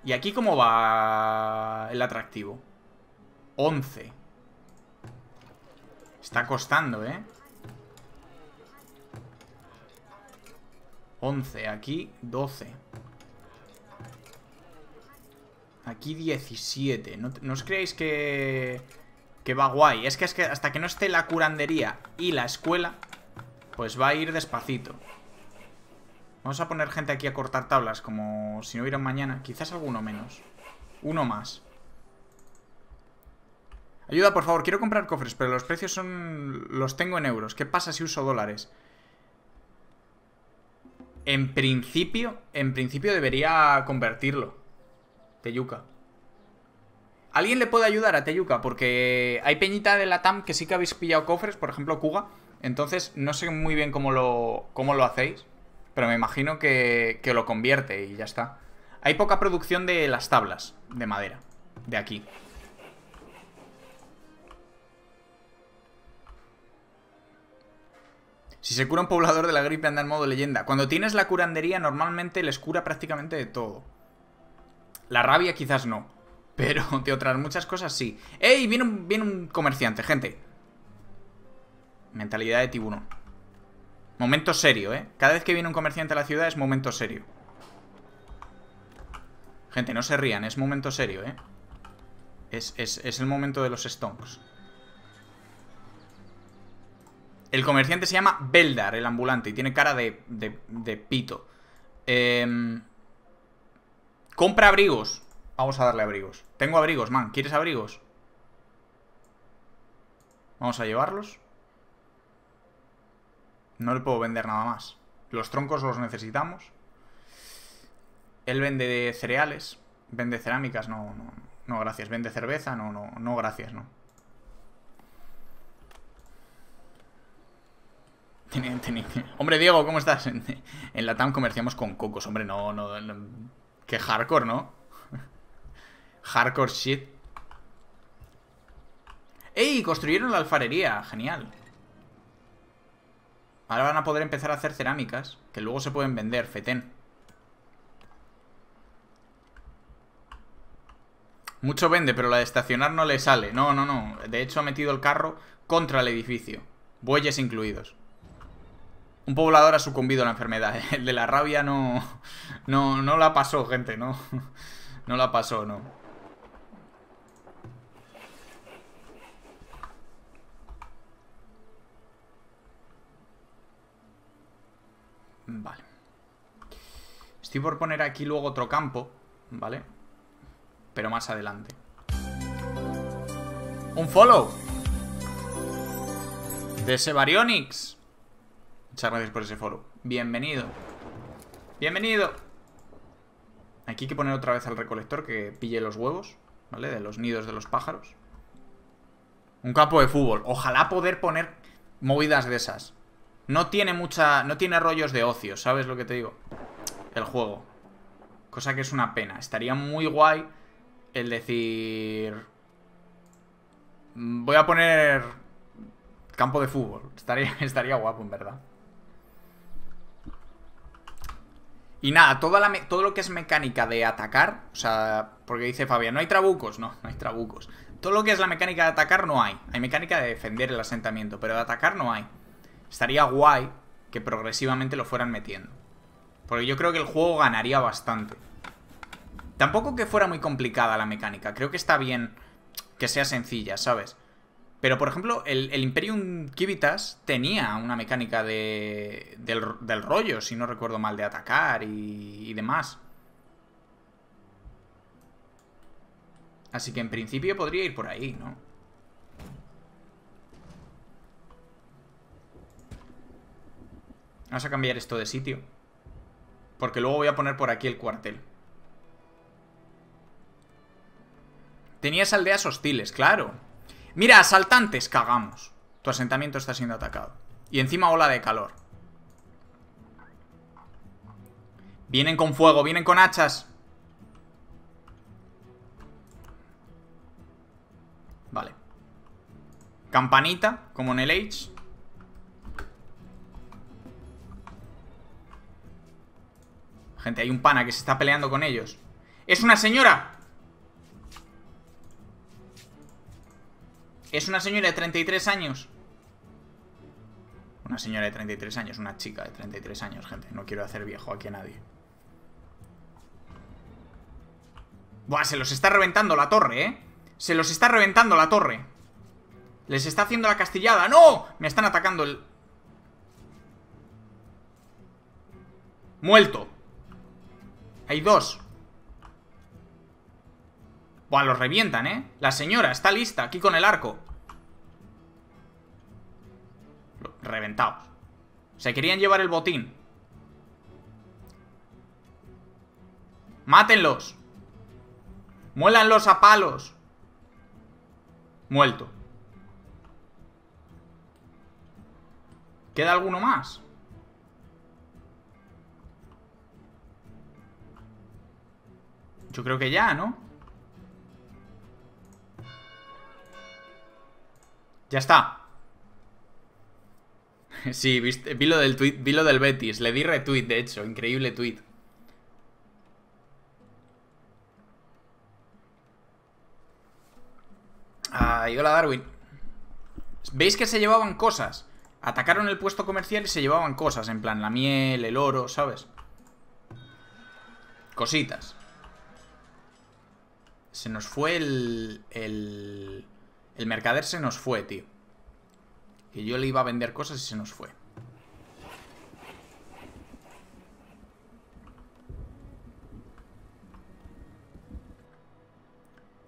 ¿Y aquí cómo va el atractivo? 11. Está costando, ¿eh? 11, aquí 12. Aquí 17. No, os creéis que, que va guay. Es que, es que hasta que no esté la curandería y la escuela, pues va a ir despacito. Vamos a poner gente aquí a cortar tablas, como si no hubiera mañana. Quizás alguno menos. Uno más. Ayuda, por favor, quiero comprar cofres, pero los precios son... los tengo en euros. ¿Qué pasa si uso dólares? En principio, en principio debería convertirlo. Teyuka. ¿Alguien le puede ayudar a Teyuka? Porque hay peñita de la TAM que sí que habéis pillado cofres, por ejemplo Kuga. Entonces no sé muy bien cómo lo, cómo lo hacéis, pero me imagino que, que lo convierte y ya está. Hay poca producción de las tablas de madera, de aquí. Si se cura un poblador de la gripe anda en modo leyenda. Cuando tienes la curandería normalmente les cura prácticamente de todo. La rabia quizás no. Pero de otras muchas cosas sí. ¡Ey! Viene un, comerciante, gente. Mentalidad de tiburón. Momento serio, ¿eh? Cada vez que viene un comerciante a la ciudad es momento serio. Gente, no se rían, es momento serio, ¿eh? Es, es el momento de los stonks. El comerciante se llama Beldar, el ambulante, y tiene cara de, de, pito. Em, compra abrigos. Vamos a darle abrigos. Tengo abrigos, man. ¿Quieres abrigos? Vamos a llevarlos. No le puedo vender nada más. Los troncos los necesitamos. Él vende cereales. Vende cerámicas, no, no, no, gracias. Vende cerveza, no, no, no, gracias, no. Hombre, Diego, ¿cómo estás? En, la TAM comerciamos con cocos, hombre, no, no, no. Qué hardcore, ¿no? hardcore shit. ¡Ey! Construyeron la alfarería. Genial. Ahora van a poder empezar a hacer cerámicas, que luego se pueden vender, fetén. Mucho vende, pero la de estacionar no le sale. No, no, no. De hecho ha metido el carro contra el edificio. Bueyes incluidos. Un poblador ha sucumbido a la enfermedad. El de la rabia no, no, no la pasó, gente, no. No la pasó, no. Vale. Estoy por poner aquí luego otro campo, ¿vale? Pero más adelante. Un follow. De Sebarionix. Muchas gracias por ese foro Bienvenido. Bienvenido. Aquí hay que poner otra vez al recolector que pille los huevos, ¿vale? De los nidos de los pájaros. Un campo de fútbol. Ojalá poder poner movidas de esas. No tiene mucha... No tiene rollos de ocio, ¿sabes lo que te digo? El juego. Cosa que es una pena. Estaría muy guay el decir... Mm, voy a poner campo de fútbol. Estaría, estaría guapo, en verdad. Y nada, todo lo que es mecánica de atacar, o sea, porque dice Fabián, no hay trabucos, no, no hay trabucos. Todo lo que es la mecánica de atacar no hay. Hay mecánica de defender el asentamiento, pero de atacar no hay. Estaría guay que progresivamente lo fueran metiendo. Porque yo creo que el juego ganaría bastante. Tampoco que fuera muy complicada la mecánica, creo que está bien que sea sencilla, ¿sabes? Pero, por ejemplo, el, Imperium Kivitas tenía una mecánica de, del, rollo, si no recuerdo mal, de atacar y, y demás. Así que en principio podría ir por ahí, ¿no? Vamos a cambiar esto de sitio. Porque luego voy a poner por aquí el cuartel. Tenías aldeas hostiles, claro. Mira, asaltantes, cagamos. Tu asentamiento está siendo atacado. Y encima ola de calor. Vienen con fuego, vienen con hachas. Vale. Campanita, como en el Age. Gente, hay un pana que se está peleando con ellos. ¡Es una señora! Es una señora de 33 años. Una señora de 33 años, una chica de 33 años, gente. No quiero hacer viejo aquí a nadie. Buah, se los está reventando la torre, ¿eh? Se los está reventando la torre. Les está haciendo la castillada. ¡No! Me están atacando el... Muerto. Hay dos. Buah, los revientan, ¿eh? La señora está lista, aquí con el arco. Reventados. Se querían llevar el botín. ¡Mátenlos! ¡Muélanlos a palos! Muerto. ¿Queda alguno más? Yo creo que ya, ¿no? Ya está. sí, viste, vi, lo del tweet, vi lo del Betis. Le di retweet, de hecho. Increíble tweet. Ay, hola Darwin. ¿Veis que se llevaban cosas? Atacaron el puesto comercial y se llevaban cosas, en plan la miel, el oro, ¿sabes? Cositas. Se nos fue el... el... El mercader se nos fue, tío. Que yo le iba a vender cosas y se nos fue.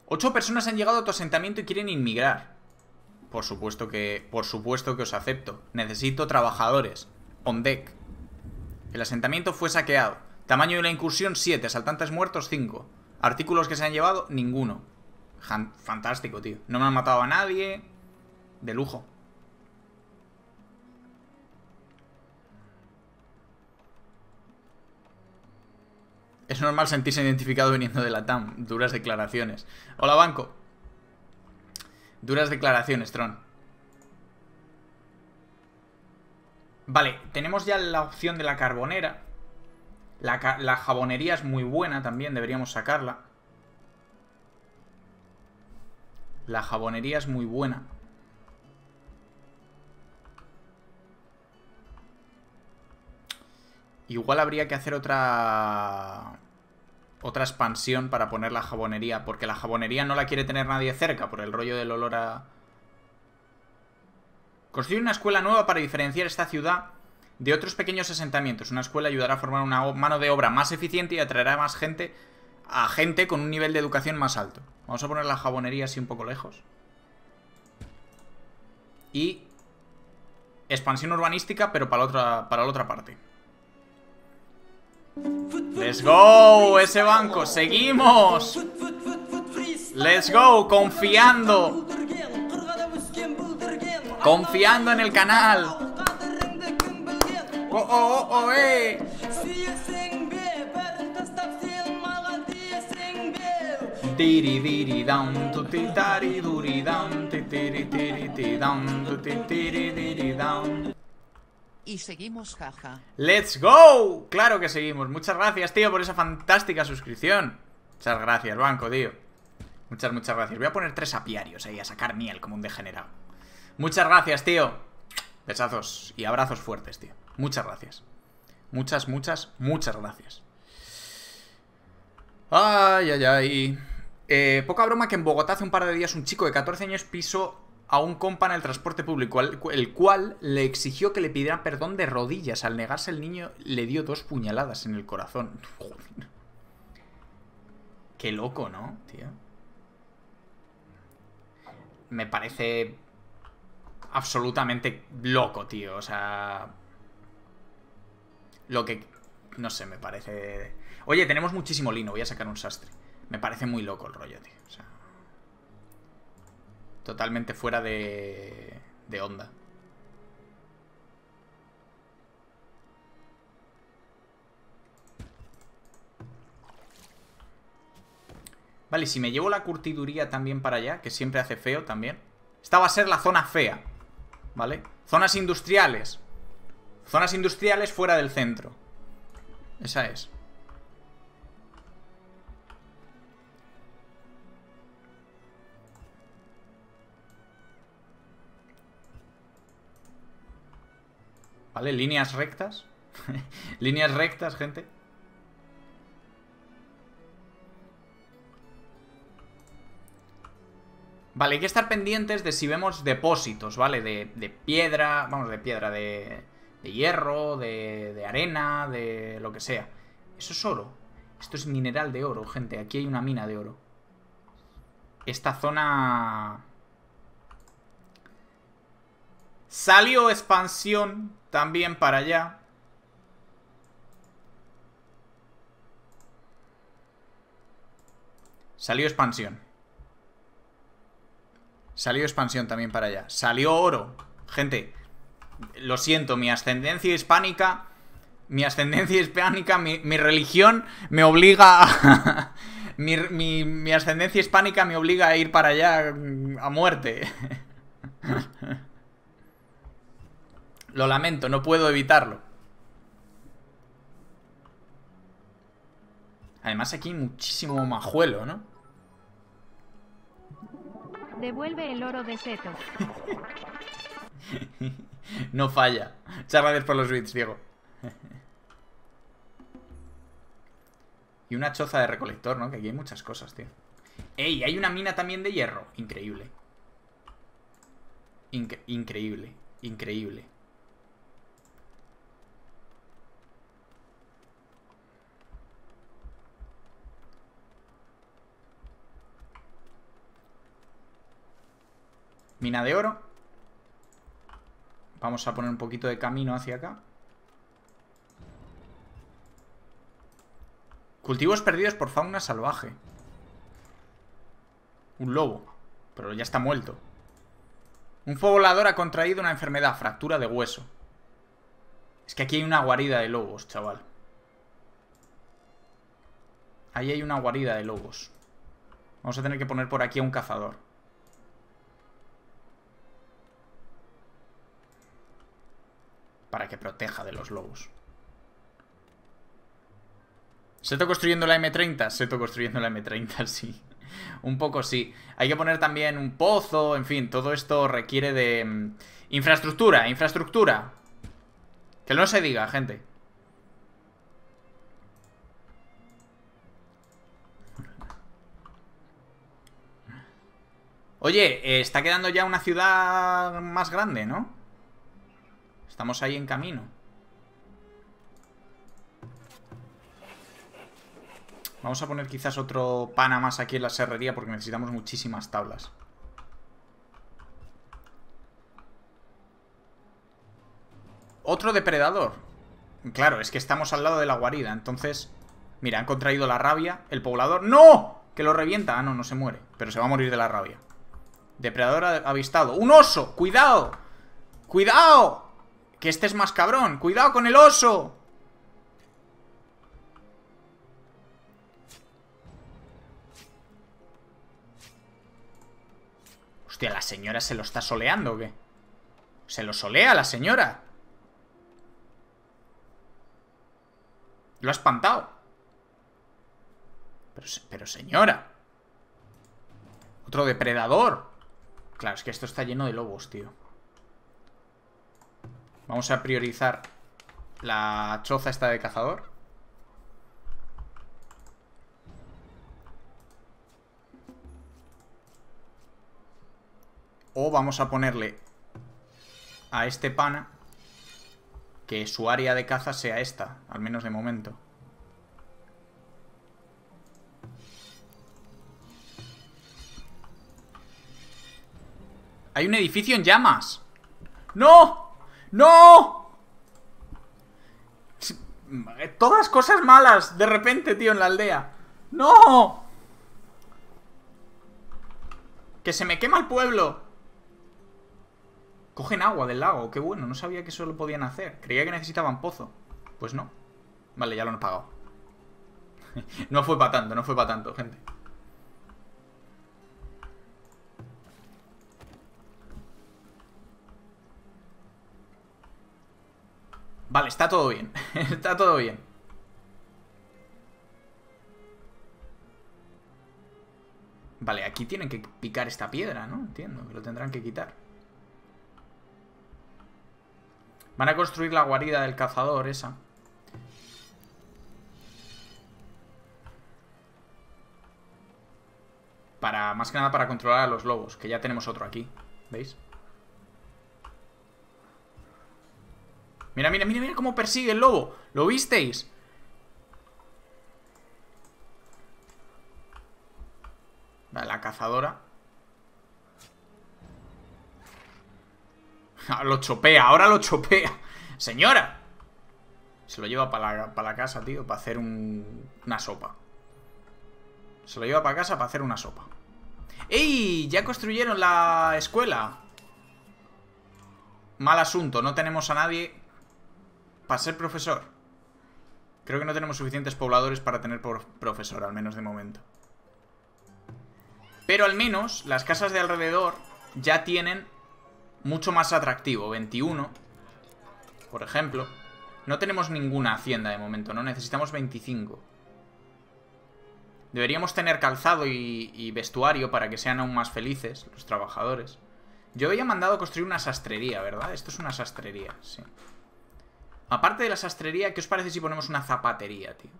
Ocho personas han llegado a tu asentamiento y quieren inmigrar. Por supuesto que. Por supuesto que os acepto. Necesito trabajadores. On deck. El asentamiento fue saqueado. Tamaño de la incursión siete. Asaltantes muertos cinco. Artículos que se han llevado, ninguno. Fantástico, tío. No me han matado a nadie. De lujo. Es normal sentirse identificado viniendo de la TAM. Duras declaraciones. Hola, banco. Duras declaraciones, Tron. Vale, tenemos ya la opción de la carbonera. La, la jabonería es muy buena también, deberíamos sacarla. La jabonería es muy buena. Igual habría que hacer otra... Otra expansión para poner la jabonería. Porque la jabonería no la quiere tener nadie cerca por el rollo del olor a... Construir una escuela nueva para diferenciar esta ciudad de otros pequeños asentamientos. Una escuela ayudará a formar una mano de obra más eficiente y atraerá a más gente a gente con un nivel de educación más alto. Vamos a poner la jabonería así un poco lejos. Y expansión urbanística, pero para la otra, para la otra parte. ¡Let's go! ¡Ese banco! ¡Seguimos! ¡Let's go! ¡Confiando! ¡Confiando en el canal! ¡Oh, oh, oh, oh diri tu Y seguimos, jaja. ¡Let's go! Claro que seguimos. Muchas gracias, tío, por esa fantástica suscripción. Muchas gracias, banco, tío. Muchas, muchas gracias. Voy a poner tres apiarios ahí a sacar miel como un degenerado. Muchas gracias, tío. Besazos y abrazos fuertes, tío. Muchas gracias. Muchas, muchas, muchas gracias. Ay, ay, ay. Eh, poca broma que en Bogotá hace un par de días un chico de 14 años pisó a un compa en el transporte público, el cual le exigió que le pidiera perdón de rodillas. Al negarse el niño le dio dos puñaladas en el corazón. Qué loco, ¿no, tío? Me parece absolutamente loco, tío. O sea... Lo que... No sé, me parece... Oye, tenemos muchísimo lino. Voy a sacar un sastre. Me parece muy loco el rollo, tío. O sea, totalmente fuera de, de onda. Vale, si me llevo la curtiduría también para allá, que siempre hace feo también. Esta va a ser la zona fea, ¿vale? Zonas industriales. Zonas industriales fuera del centro. Esa es. ¿Vale? Líneas rectas. Líneas rectas, gente. Vale, hay que estar pendientes de si vemos depósitos, ¿vale? De, piedra, vamos, de piedra, de, de hierro, de, de, arena, de lo que sea. Eso es oro. Esto es mineral de oro, gente. Aquí hay una mina de oro. Esta zona... Salió expansión también para allá. Salió expansión. Salió expansión también para allá. Salió oro. Gente, lo siento, mi ascendencia hispánica, mi ascendencia hispánica, mi, religión me obliga mi, mi ascendencia hispánica me obliga a ir para allá mm, a muerte. Lo lamento, no puedo evitarlo. Además aquí hay muchísimo majuelo, ¿no? Devuelve el oro de Seto. no falla. Muchas gracias por los bits, Diego. y una choza de recolector, ¿no? Que aquí hay muchas cosas, tío. ¡Ey! Hay una mina también de hierro. Increíble. increíble. Increíble. Mina de oro. Vamos a poner un poquito de camino hacia acá. Cultivos perdidos por fauna salvaje. Un lobo. Pero ya está muerto. Un fuego ha contraído una enfermedad, fractura de hueso. Es que aquí hay una guarida de lobos, chaval. Ahí hay una guarida de lobos. Vamos a tener que poner por aquí a un cazador. para que proteja de los lobos. ¿Seto construyendo la M30? Se está construyendo la M30, sí. un poco sí. Hay que poner también un pozo, en fin, todo esto requiere de... Mm, infraestructura, infraestructura. Que no se diga, gente. Oye, eh, está quedando ya una ciudad más grande, ¿no? Estamos ahí en camino. Vamos a poner quizás otro pana más aquí en la serrería porque necesitamos muchísimas tablas. Otro depredador. Claro, es que estamos al lado de la guarida, entonces... Mira, han contraído la rabia. El poblador... ¡No! Que lo revienta. Ah, no, no se muere. Pero se va a morir de la rabia. Depredador avistado. ¡Un oso! ¡Cuidado! ¡Cuidado! Que este es más cabrón. ¡Cuidado con el oso! Hostia, la señora se lo está soleando, qué? Se lo solea la señora. Lo ha espantado. Pero, pero señora. Otro depredador. Claro, es que esto está lleno de lobos, tío. Vamos a priorizar la choza esta de cazador. O vamos a ponerle a este pana que su área de caza sea esta, al menos de momento. Hay un edificio en llamas. ¡No! ¡No! Eh, todas cosas malas de repente, tío, en la aldea. ¡No! ¡Que se me quema el pueblo! Cogen agua del lago, qué bueno, no sabía que eso lo podían hacer. Creía que necesitaban pozo. Pues no. Vale, ya lo han pagado. no fue para tanto, no fue para tanto, gente. Vale, está todo bien. está todo bien. Vale, aquí tienen que picar esta piedra, ¿no? Entiendo, que lo tendrán que quitar. Van a construir la guarida del cazador esa. Para, más que nada para controlar a los lobos, que ya tenemos otro aquí. ¿Veis? Mira, mira, mira, mira cómo persigue el lobo. ¿Lo visteis? La cazadora. lo chopea, ahora lo chopea. Señora. Se lo lleva para la, la, casa, tío, para hacer una sopa. Se lo lleva para casa para hacer una sopa. ¡Ey! Ya construyeron la escuela. Mal asunto, no tenemos a nadie para ser profesor. Creo que no tenemos suficientes pobladores para tener profesor, al menos de momento. Pero al menos las casas de alrededor ya tienen mucho más atractivo. 21, por ejemplo. No tenemos ninguna hacienda de momento, ¿no? Necesitamos 25. Deberíamos tener calzado y, y, vestuario para que sean aún más felices los trabajadores. Yo había mandado construir una sastrería, ¿verdad? Esto es una sastrería, sí. Aparte de la sastrería, ¿qué os parece si ponemos una zapatería, tío?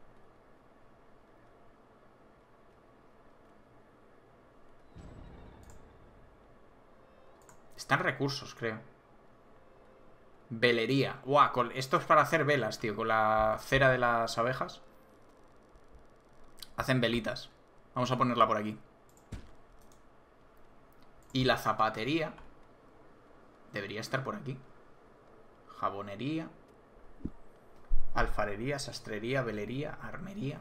Están recursos, creo. Velería. Buah, esto es para hacer velas, tío. Con la cera de las abejas. Hacen velitas. Vamos a ponerla por aquí. Y la zapatería. Debería estar por aquí. Jabonería alfarería, sastrería, velería, armería,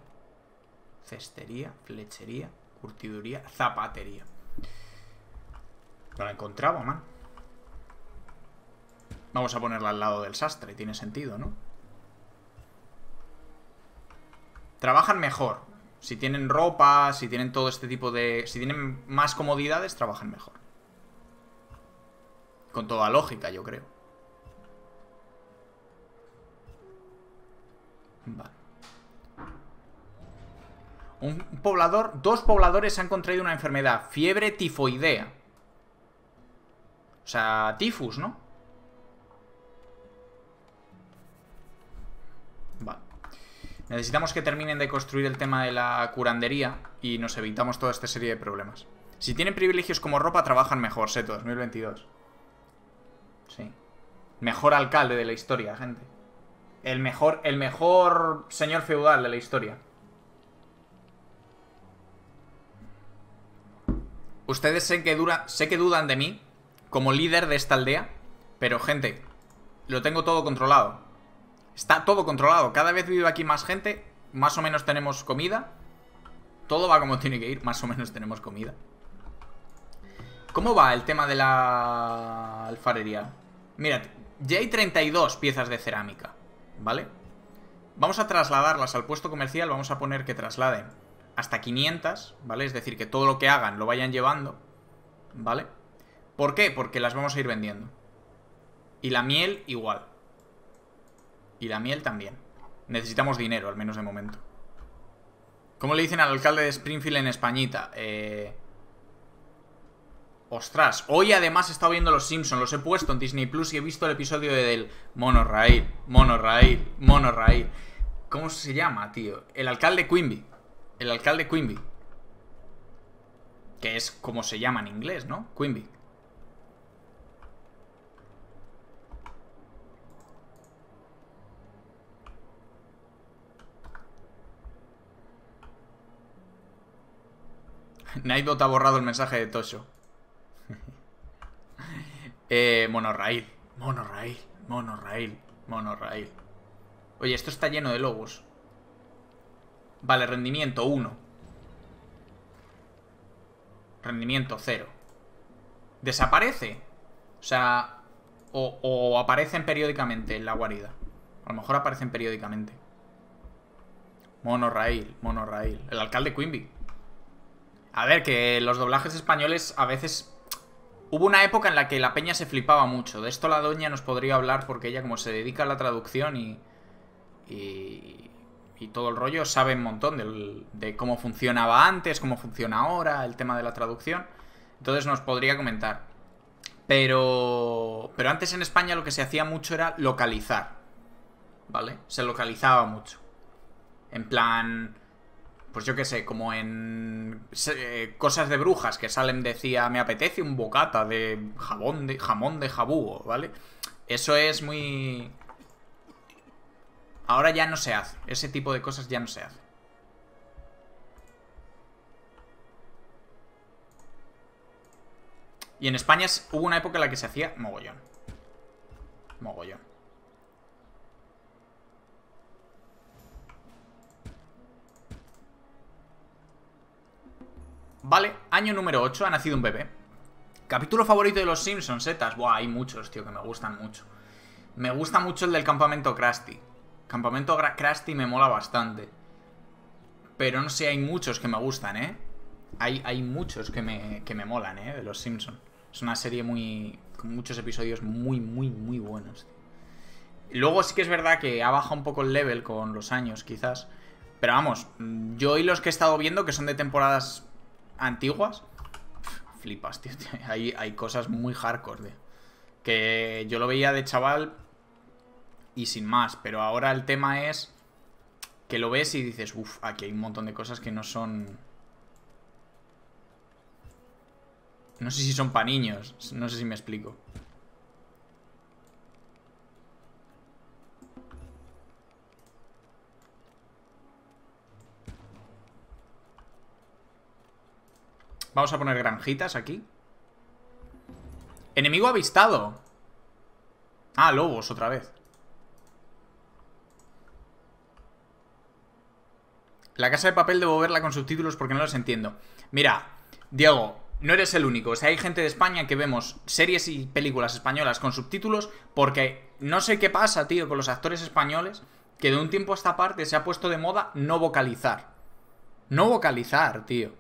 cestería, flechería, curtiduría, zapatería. No la encontraba, man. Vamos a ponerla al lado del sastre, tiene sentido, ¿no? Trabajan mejor. Si tienen ropa, si tienen todo este tipo de... Si tienen más comodidades, trabajan mejor. Con toda lógica, yo creo. Un poblador, dos pobladores han contraído una enfermedad, fiebre tifoidea. O sea, tifus, ¿no? Vale. Necesitamos que terminen de construir el tema de la curandería y nos evitamos toda esta serie de problemas. Si tienen privilegios como ropa, trabajan mejor, Seto 2022. Sí. Mejor alcalde de la historia, gente. El mejor, el mejor señor feudal de la historia. Ustedes sé que, dura, sé que dudan de mí como líder de esta aldea, pero gente, lo tengo todo controlado. Está todo controlado. Cada vez vive aquí más gente, más o menos tenemos comida. Todo va como tiene que ir, más o menos tenemos comida. ¿Cómo va el tema de la alfarería? Mira, ya hay 32 piezas de cerámica. ¿vale? Vamos a trasladarlas al puesto comercial, vamos a poner que trasladen hasta 500, ¿vale? Es decir, que todo lo que hagan lo vayan llevando, ¿vale? ¿Por qué? Porque las vamos a ir vendiendo. Y la miel igual. Y la miel también. Necesitamos dinero, al menos de momento. ¿Cómo le dicen al alcalde de Springfield en Españita? Eh, Ostras, hoy además he estado viendo Los Simpsons, los he puesto en Disney Plus y he visto el episodio del monorail, Mono monorail. ¿Cómo se llama, tío? El alcalde Quimby. El alcalde Quimby. Que es como se llama en inglés, ¿no? Quimby. Naidot ha borrado el mensaje de Tosho. Eh, Monorail. Monorail. Monorail. Monorail. Oye, esto está lleno de logos. Vale, rendimiento 1. Rendimiento 0. ¿Desaparece? O sea... O, aparecen periódicamente en la guarida. A lo mejor aparecen periódicamente. Monorail. Monorail. El alcalde Quimby. A ver, que los doblajes españoles a veces Hubo una época en la que la peña se flipaba mucho. De esto la doña nos podría hablar porque ella como se dedica a la traducción y... todo el rollo sabe un montón de, cómo funcionaba antes, cómo funciona ahora, el tema de la traducción. Entonces nos podría comentar. Pero, pero antes en España lo que se hacía mucho era localizar. ¿Vale? Se localizaba mucho. En plan, pues yo qué sé, como en eh, cosas de brujas que salen decía, me apetece un bocata de jabón de jamón de jabúo, ¿vale? Eso es muy Ahora ya no se hace, ese tipo de cosas ya no se hace. Y en España hubo una época en la que se hacía mogollón. Mogollón. Vale, año número 8, ha nacido un bebé. Capítulo favorito de los Simpsons, setas. ¿eh? Buah, hay muchos, tío, que me gustan mucho. Me gusta mucho el del campamento Krusty. Campamento Krusty me mola bastante. Pero no sé, hay muchos que me gustan, ¿eh? Hay, hay muchos que me, que me molan, ¿eh? De los Simpsons. Es una serie muy... con muchos episodios muy, muy, muy buenos. Luego sí que es verdad que ha bajado un poco el level con los años, quizás. Pero vamos, yo y los que he estado viendo, que son de temporadas antiguas, flipas, tío. Hay, hay cosas muy hardcore, Que yo lo veía de chaval y sin más, pero ahora el tema es que lo ves y dices, uff, aquí hay un montón de cosas que no son... No sé si son para niños, no sé si me explico. Vamos a poner granjitas aquí. Enemigo avistado. Ah, lobos otra vez. La casa de papel debo verla con subtítulos porque no los entiendo. Mira, Diego, no eres el único. O sea, hay gente de España que vemos series y películas españolas con subtítulos porque no sé qué pasa, tío, con los actores españoles que de un tiempo a esta parte se ha puesto de moda no vocalizar. No vocalizar, tío.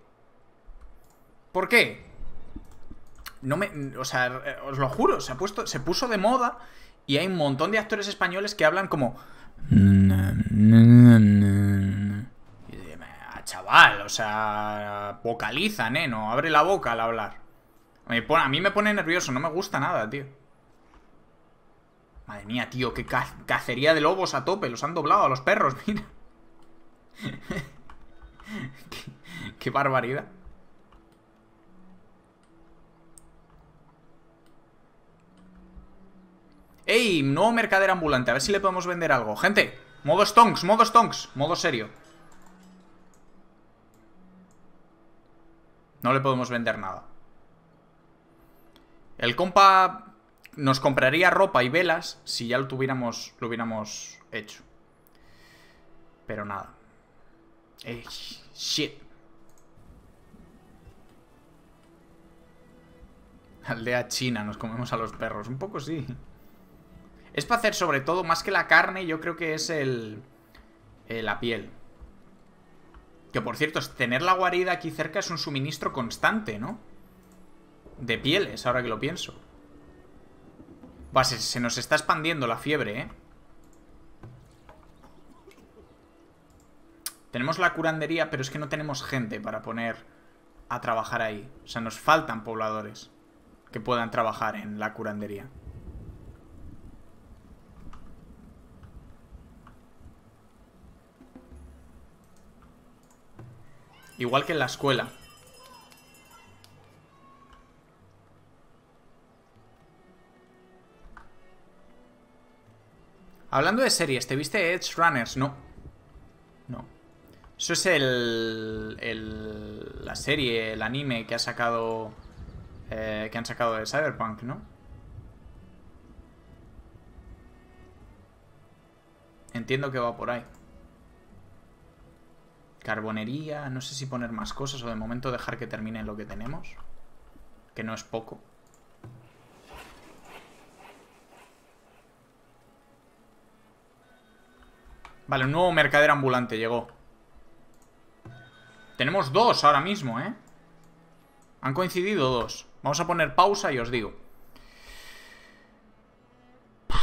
¿Por qué? No me. O sea, os lo juro, se, ha puesto, se puso de moda y hay un montón de actores españoles que hablan como. Ah, chaval, o sea, vocalizan, ¿eh? No, abre la boca al hablar. a mí me pone nervioso, no me gusta nada, tío. Madre mía, tío, qué cacería de lobos a tope. Los han doblado a los perros, mira. qué barbaridad. ¡Ey! Nuevo mercader ambulante. A ver si le podemos vender algo. Gente, modo stonks, modo stonks. Modo serio. No le podemos vender nada. El compa nos compraría ropa y velas si ya lo tuviéramos, lo hubiéramos hecho. Pero nada. Ey, shit. Aldea china, nos comemos a los perros. Un poco sí. Es para hacer sobre todo, más que la carne, yo creo que es el... Eh, la piel. Que por cierto, tener la guarida aquí cerca es un suministro constante, ¿no? De pieles, ahora que lo pienso. Va, se nos está expandiendo la fiebre, ¿eh? Tenemos la curandería, pero es que no tenemos gente para poner a trabajar ahí. O sea, nos faltan pobladores que puedan trabajar en la curandería. Igual que en la escuela. Hablando de series, ¿te viste Edge Runners? No. No. Eso es el, el la serie, el anime que ha sacado eh, que han sacado de Cyberpunk, ¿no? Entiendo que va por ahí carbonería, no sé si poner más cosas o de momento dejar que termine lo que tenemos, que no es poco. Vale, un nuevo mercader ambulante llegó. Tenemos dos ahora mismo, ¿eh? Han coincidido dos. Vamos a poner pausa y os digo.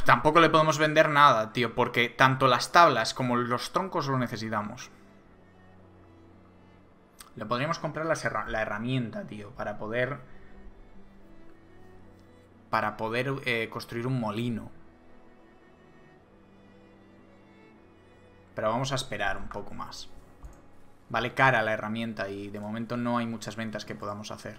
Tampoco le podemos vender nada, tío, porque tanto las tablas como los troncos lo necesitamos lo podríamos comprar la, herramienta, tío, para poder... Para poder eh, construir un molino. Pero vamos a esperar un poco más. Vale cara la herramienta y de momento no hay muchas ventas que podamos hacer.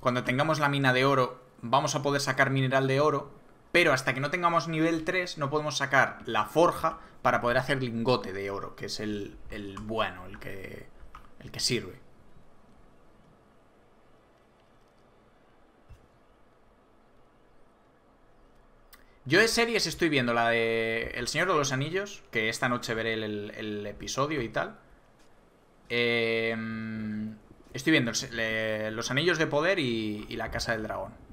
Cuando tengamos la mina de oro, vamos a poder sacar mineral de oro pero hasta que no tengamos nivel 3 no podemos sacar la forja para poder hacer lingote de oro, que es el, bueno, el que, el que sirve. Yo de series estoy viendo la de El Señor de los Anillos, que esta noche veré el, episodio y tal. Em, estoy viendo Los Anillos de Poder y La Casa del Dragón.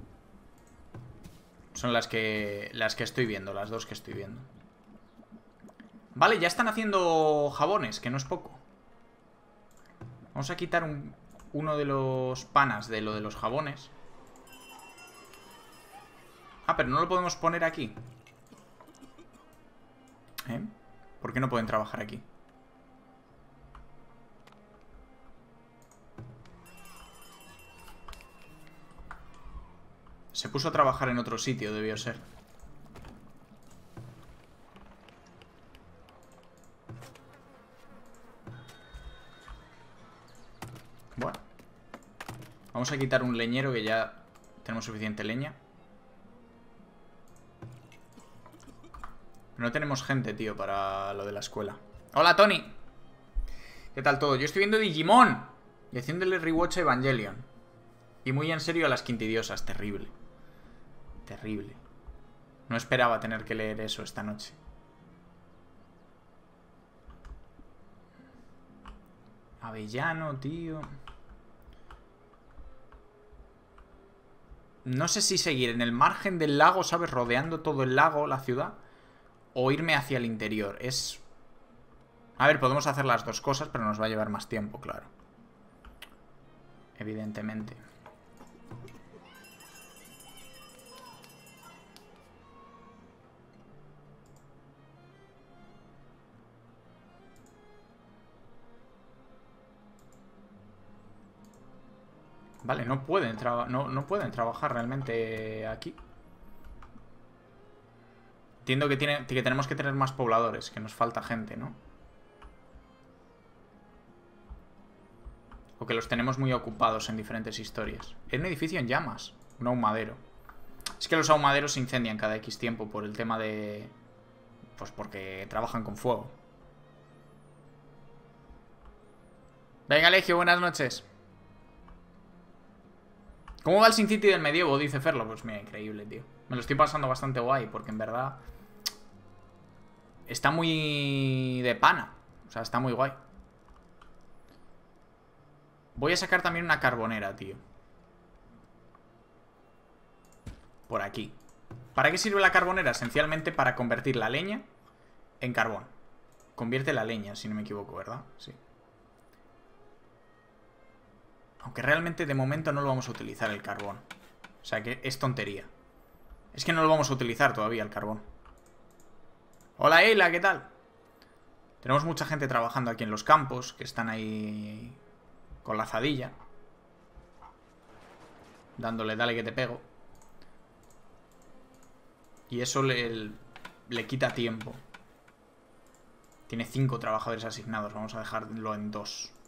Son las que, las que estoy viendo, las dos que estoy viendo. Vale, ya están haciendo jabones, que no es poco. Vamos a quitar uno de los panas de lo de los jabones. Ah, pero no lo podemos poner aquí. ¿Eh? ¿Por qué no pueden trabajar aquí? Se puso a trabajar en otro sitio, debió ser. Bueno. Vamos a quitar un leñero que ya tenemos suficiente leña. No tenemos gente, tío, para lo de la escuela. ¡Hola, Tony! ¿Qué tal todo? Yo estoy viendo Digimon y haciéndole rewatch a Evangelion. Y muy en serio a las quintidiosas, terrible. Terrible. No esperaba tener que leer eso esta noche. Avellano, tío. No sé si seguir en el margen del lago, ¿sabes? Rodeando todo el lago, la ciudad. O irme hacia el interior. Es... A ver, podemos hacer las dos cosas, pero nos va a llevar más tiempo, claro. Evidentemente. Vale, no pueden, no trabajar realmente aquí. Entiendo que, tiene, que tenemos que tener más pobladores, que nos falta gente, ¿no? O que los tenemos muy ocupados en diferentes historias. Es un edificio en llamas, un ahumadero. Es que los ahumaderos se incendian cada X tiempo por el tema de... Pues porque trabajan con fuego. Venga, Legio, buenas noches. ¿Cómo va el Sin City del medievo? Dice Ferlo. Pues mira, increíble, tío. Me lo estoy pasando bastante guay, porque en verdad... Está muy de pana. O sea, está muy guay. Voy a sacar también una carbonera, tío. Por aquí. ¿Para qué sirve la carbonera? Esencialmente para convertir la leña en carbón. Convierte la leña, si no me equivoco, ¿verdad? Sí. Aunque realmente de momento no lo vamos a utilizar el carbón. O sea que es tontería. Es que no lo vamos a utilizar todavía el carbón. Hola Eila, ¿qué tal? Tenemos mucha gente trabajando aquí en los campos, que están ahí con la zadilla. Dándole, dale que te pego. Y eso le, le quita tiempo. Tiene cinco trabajadores asignados, vamos a dejarlo en dos.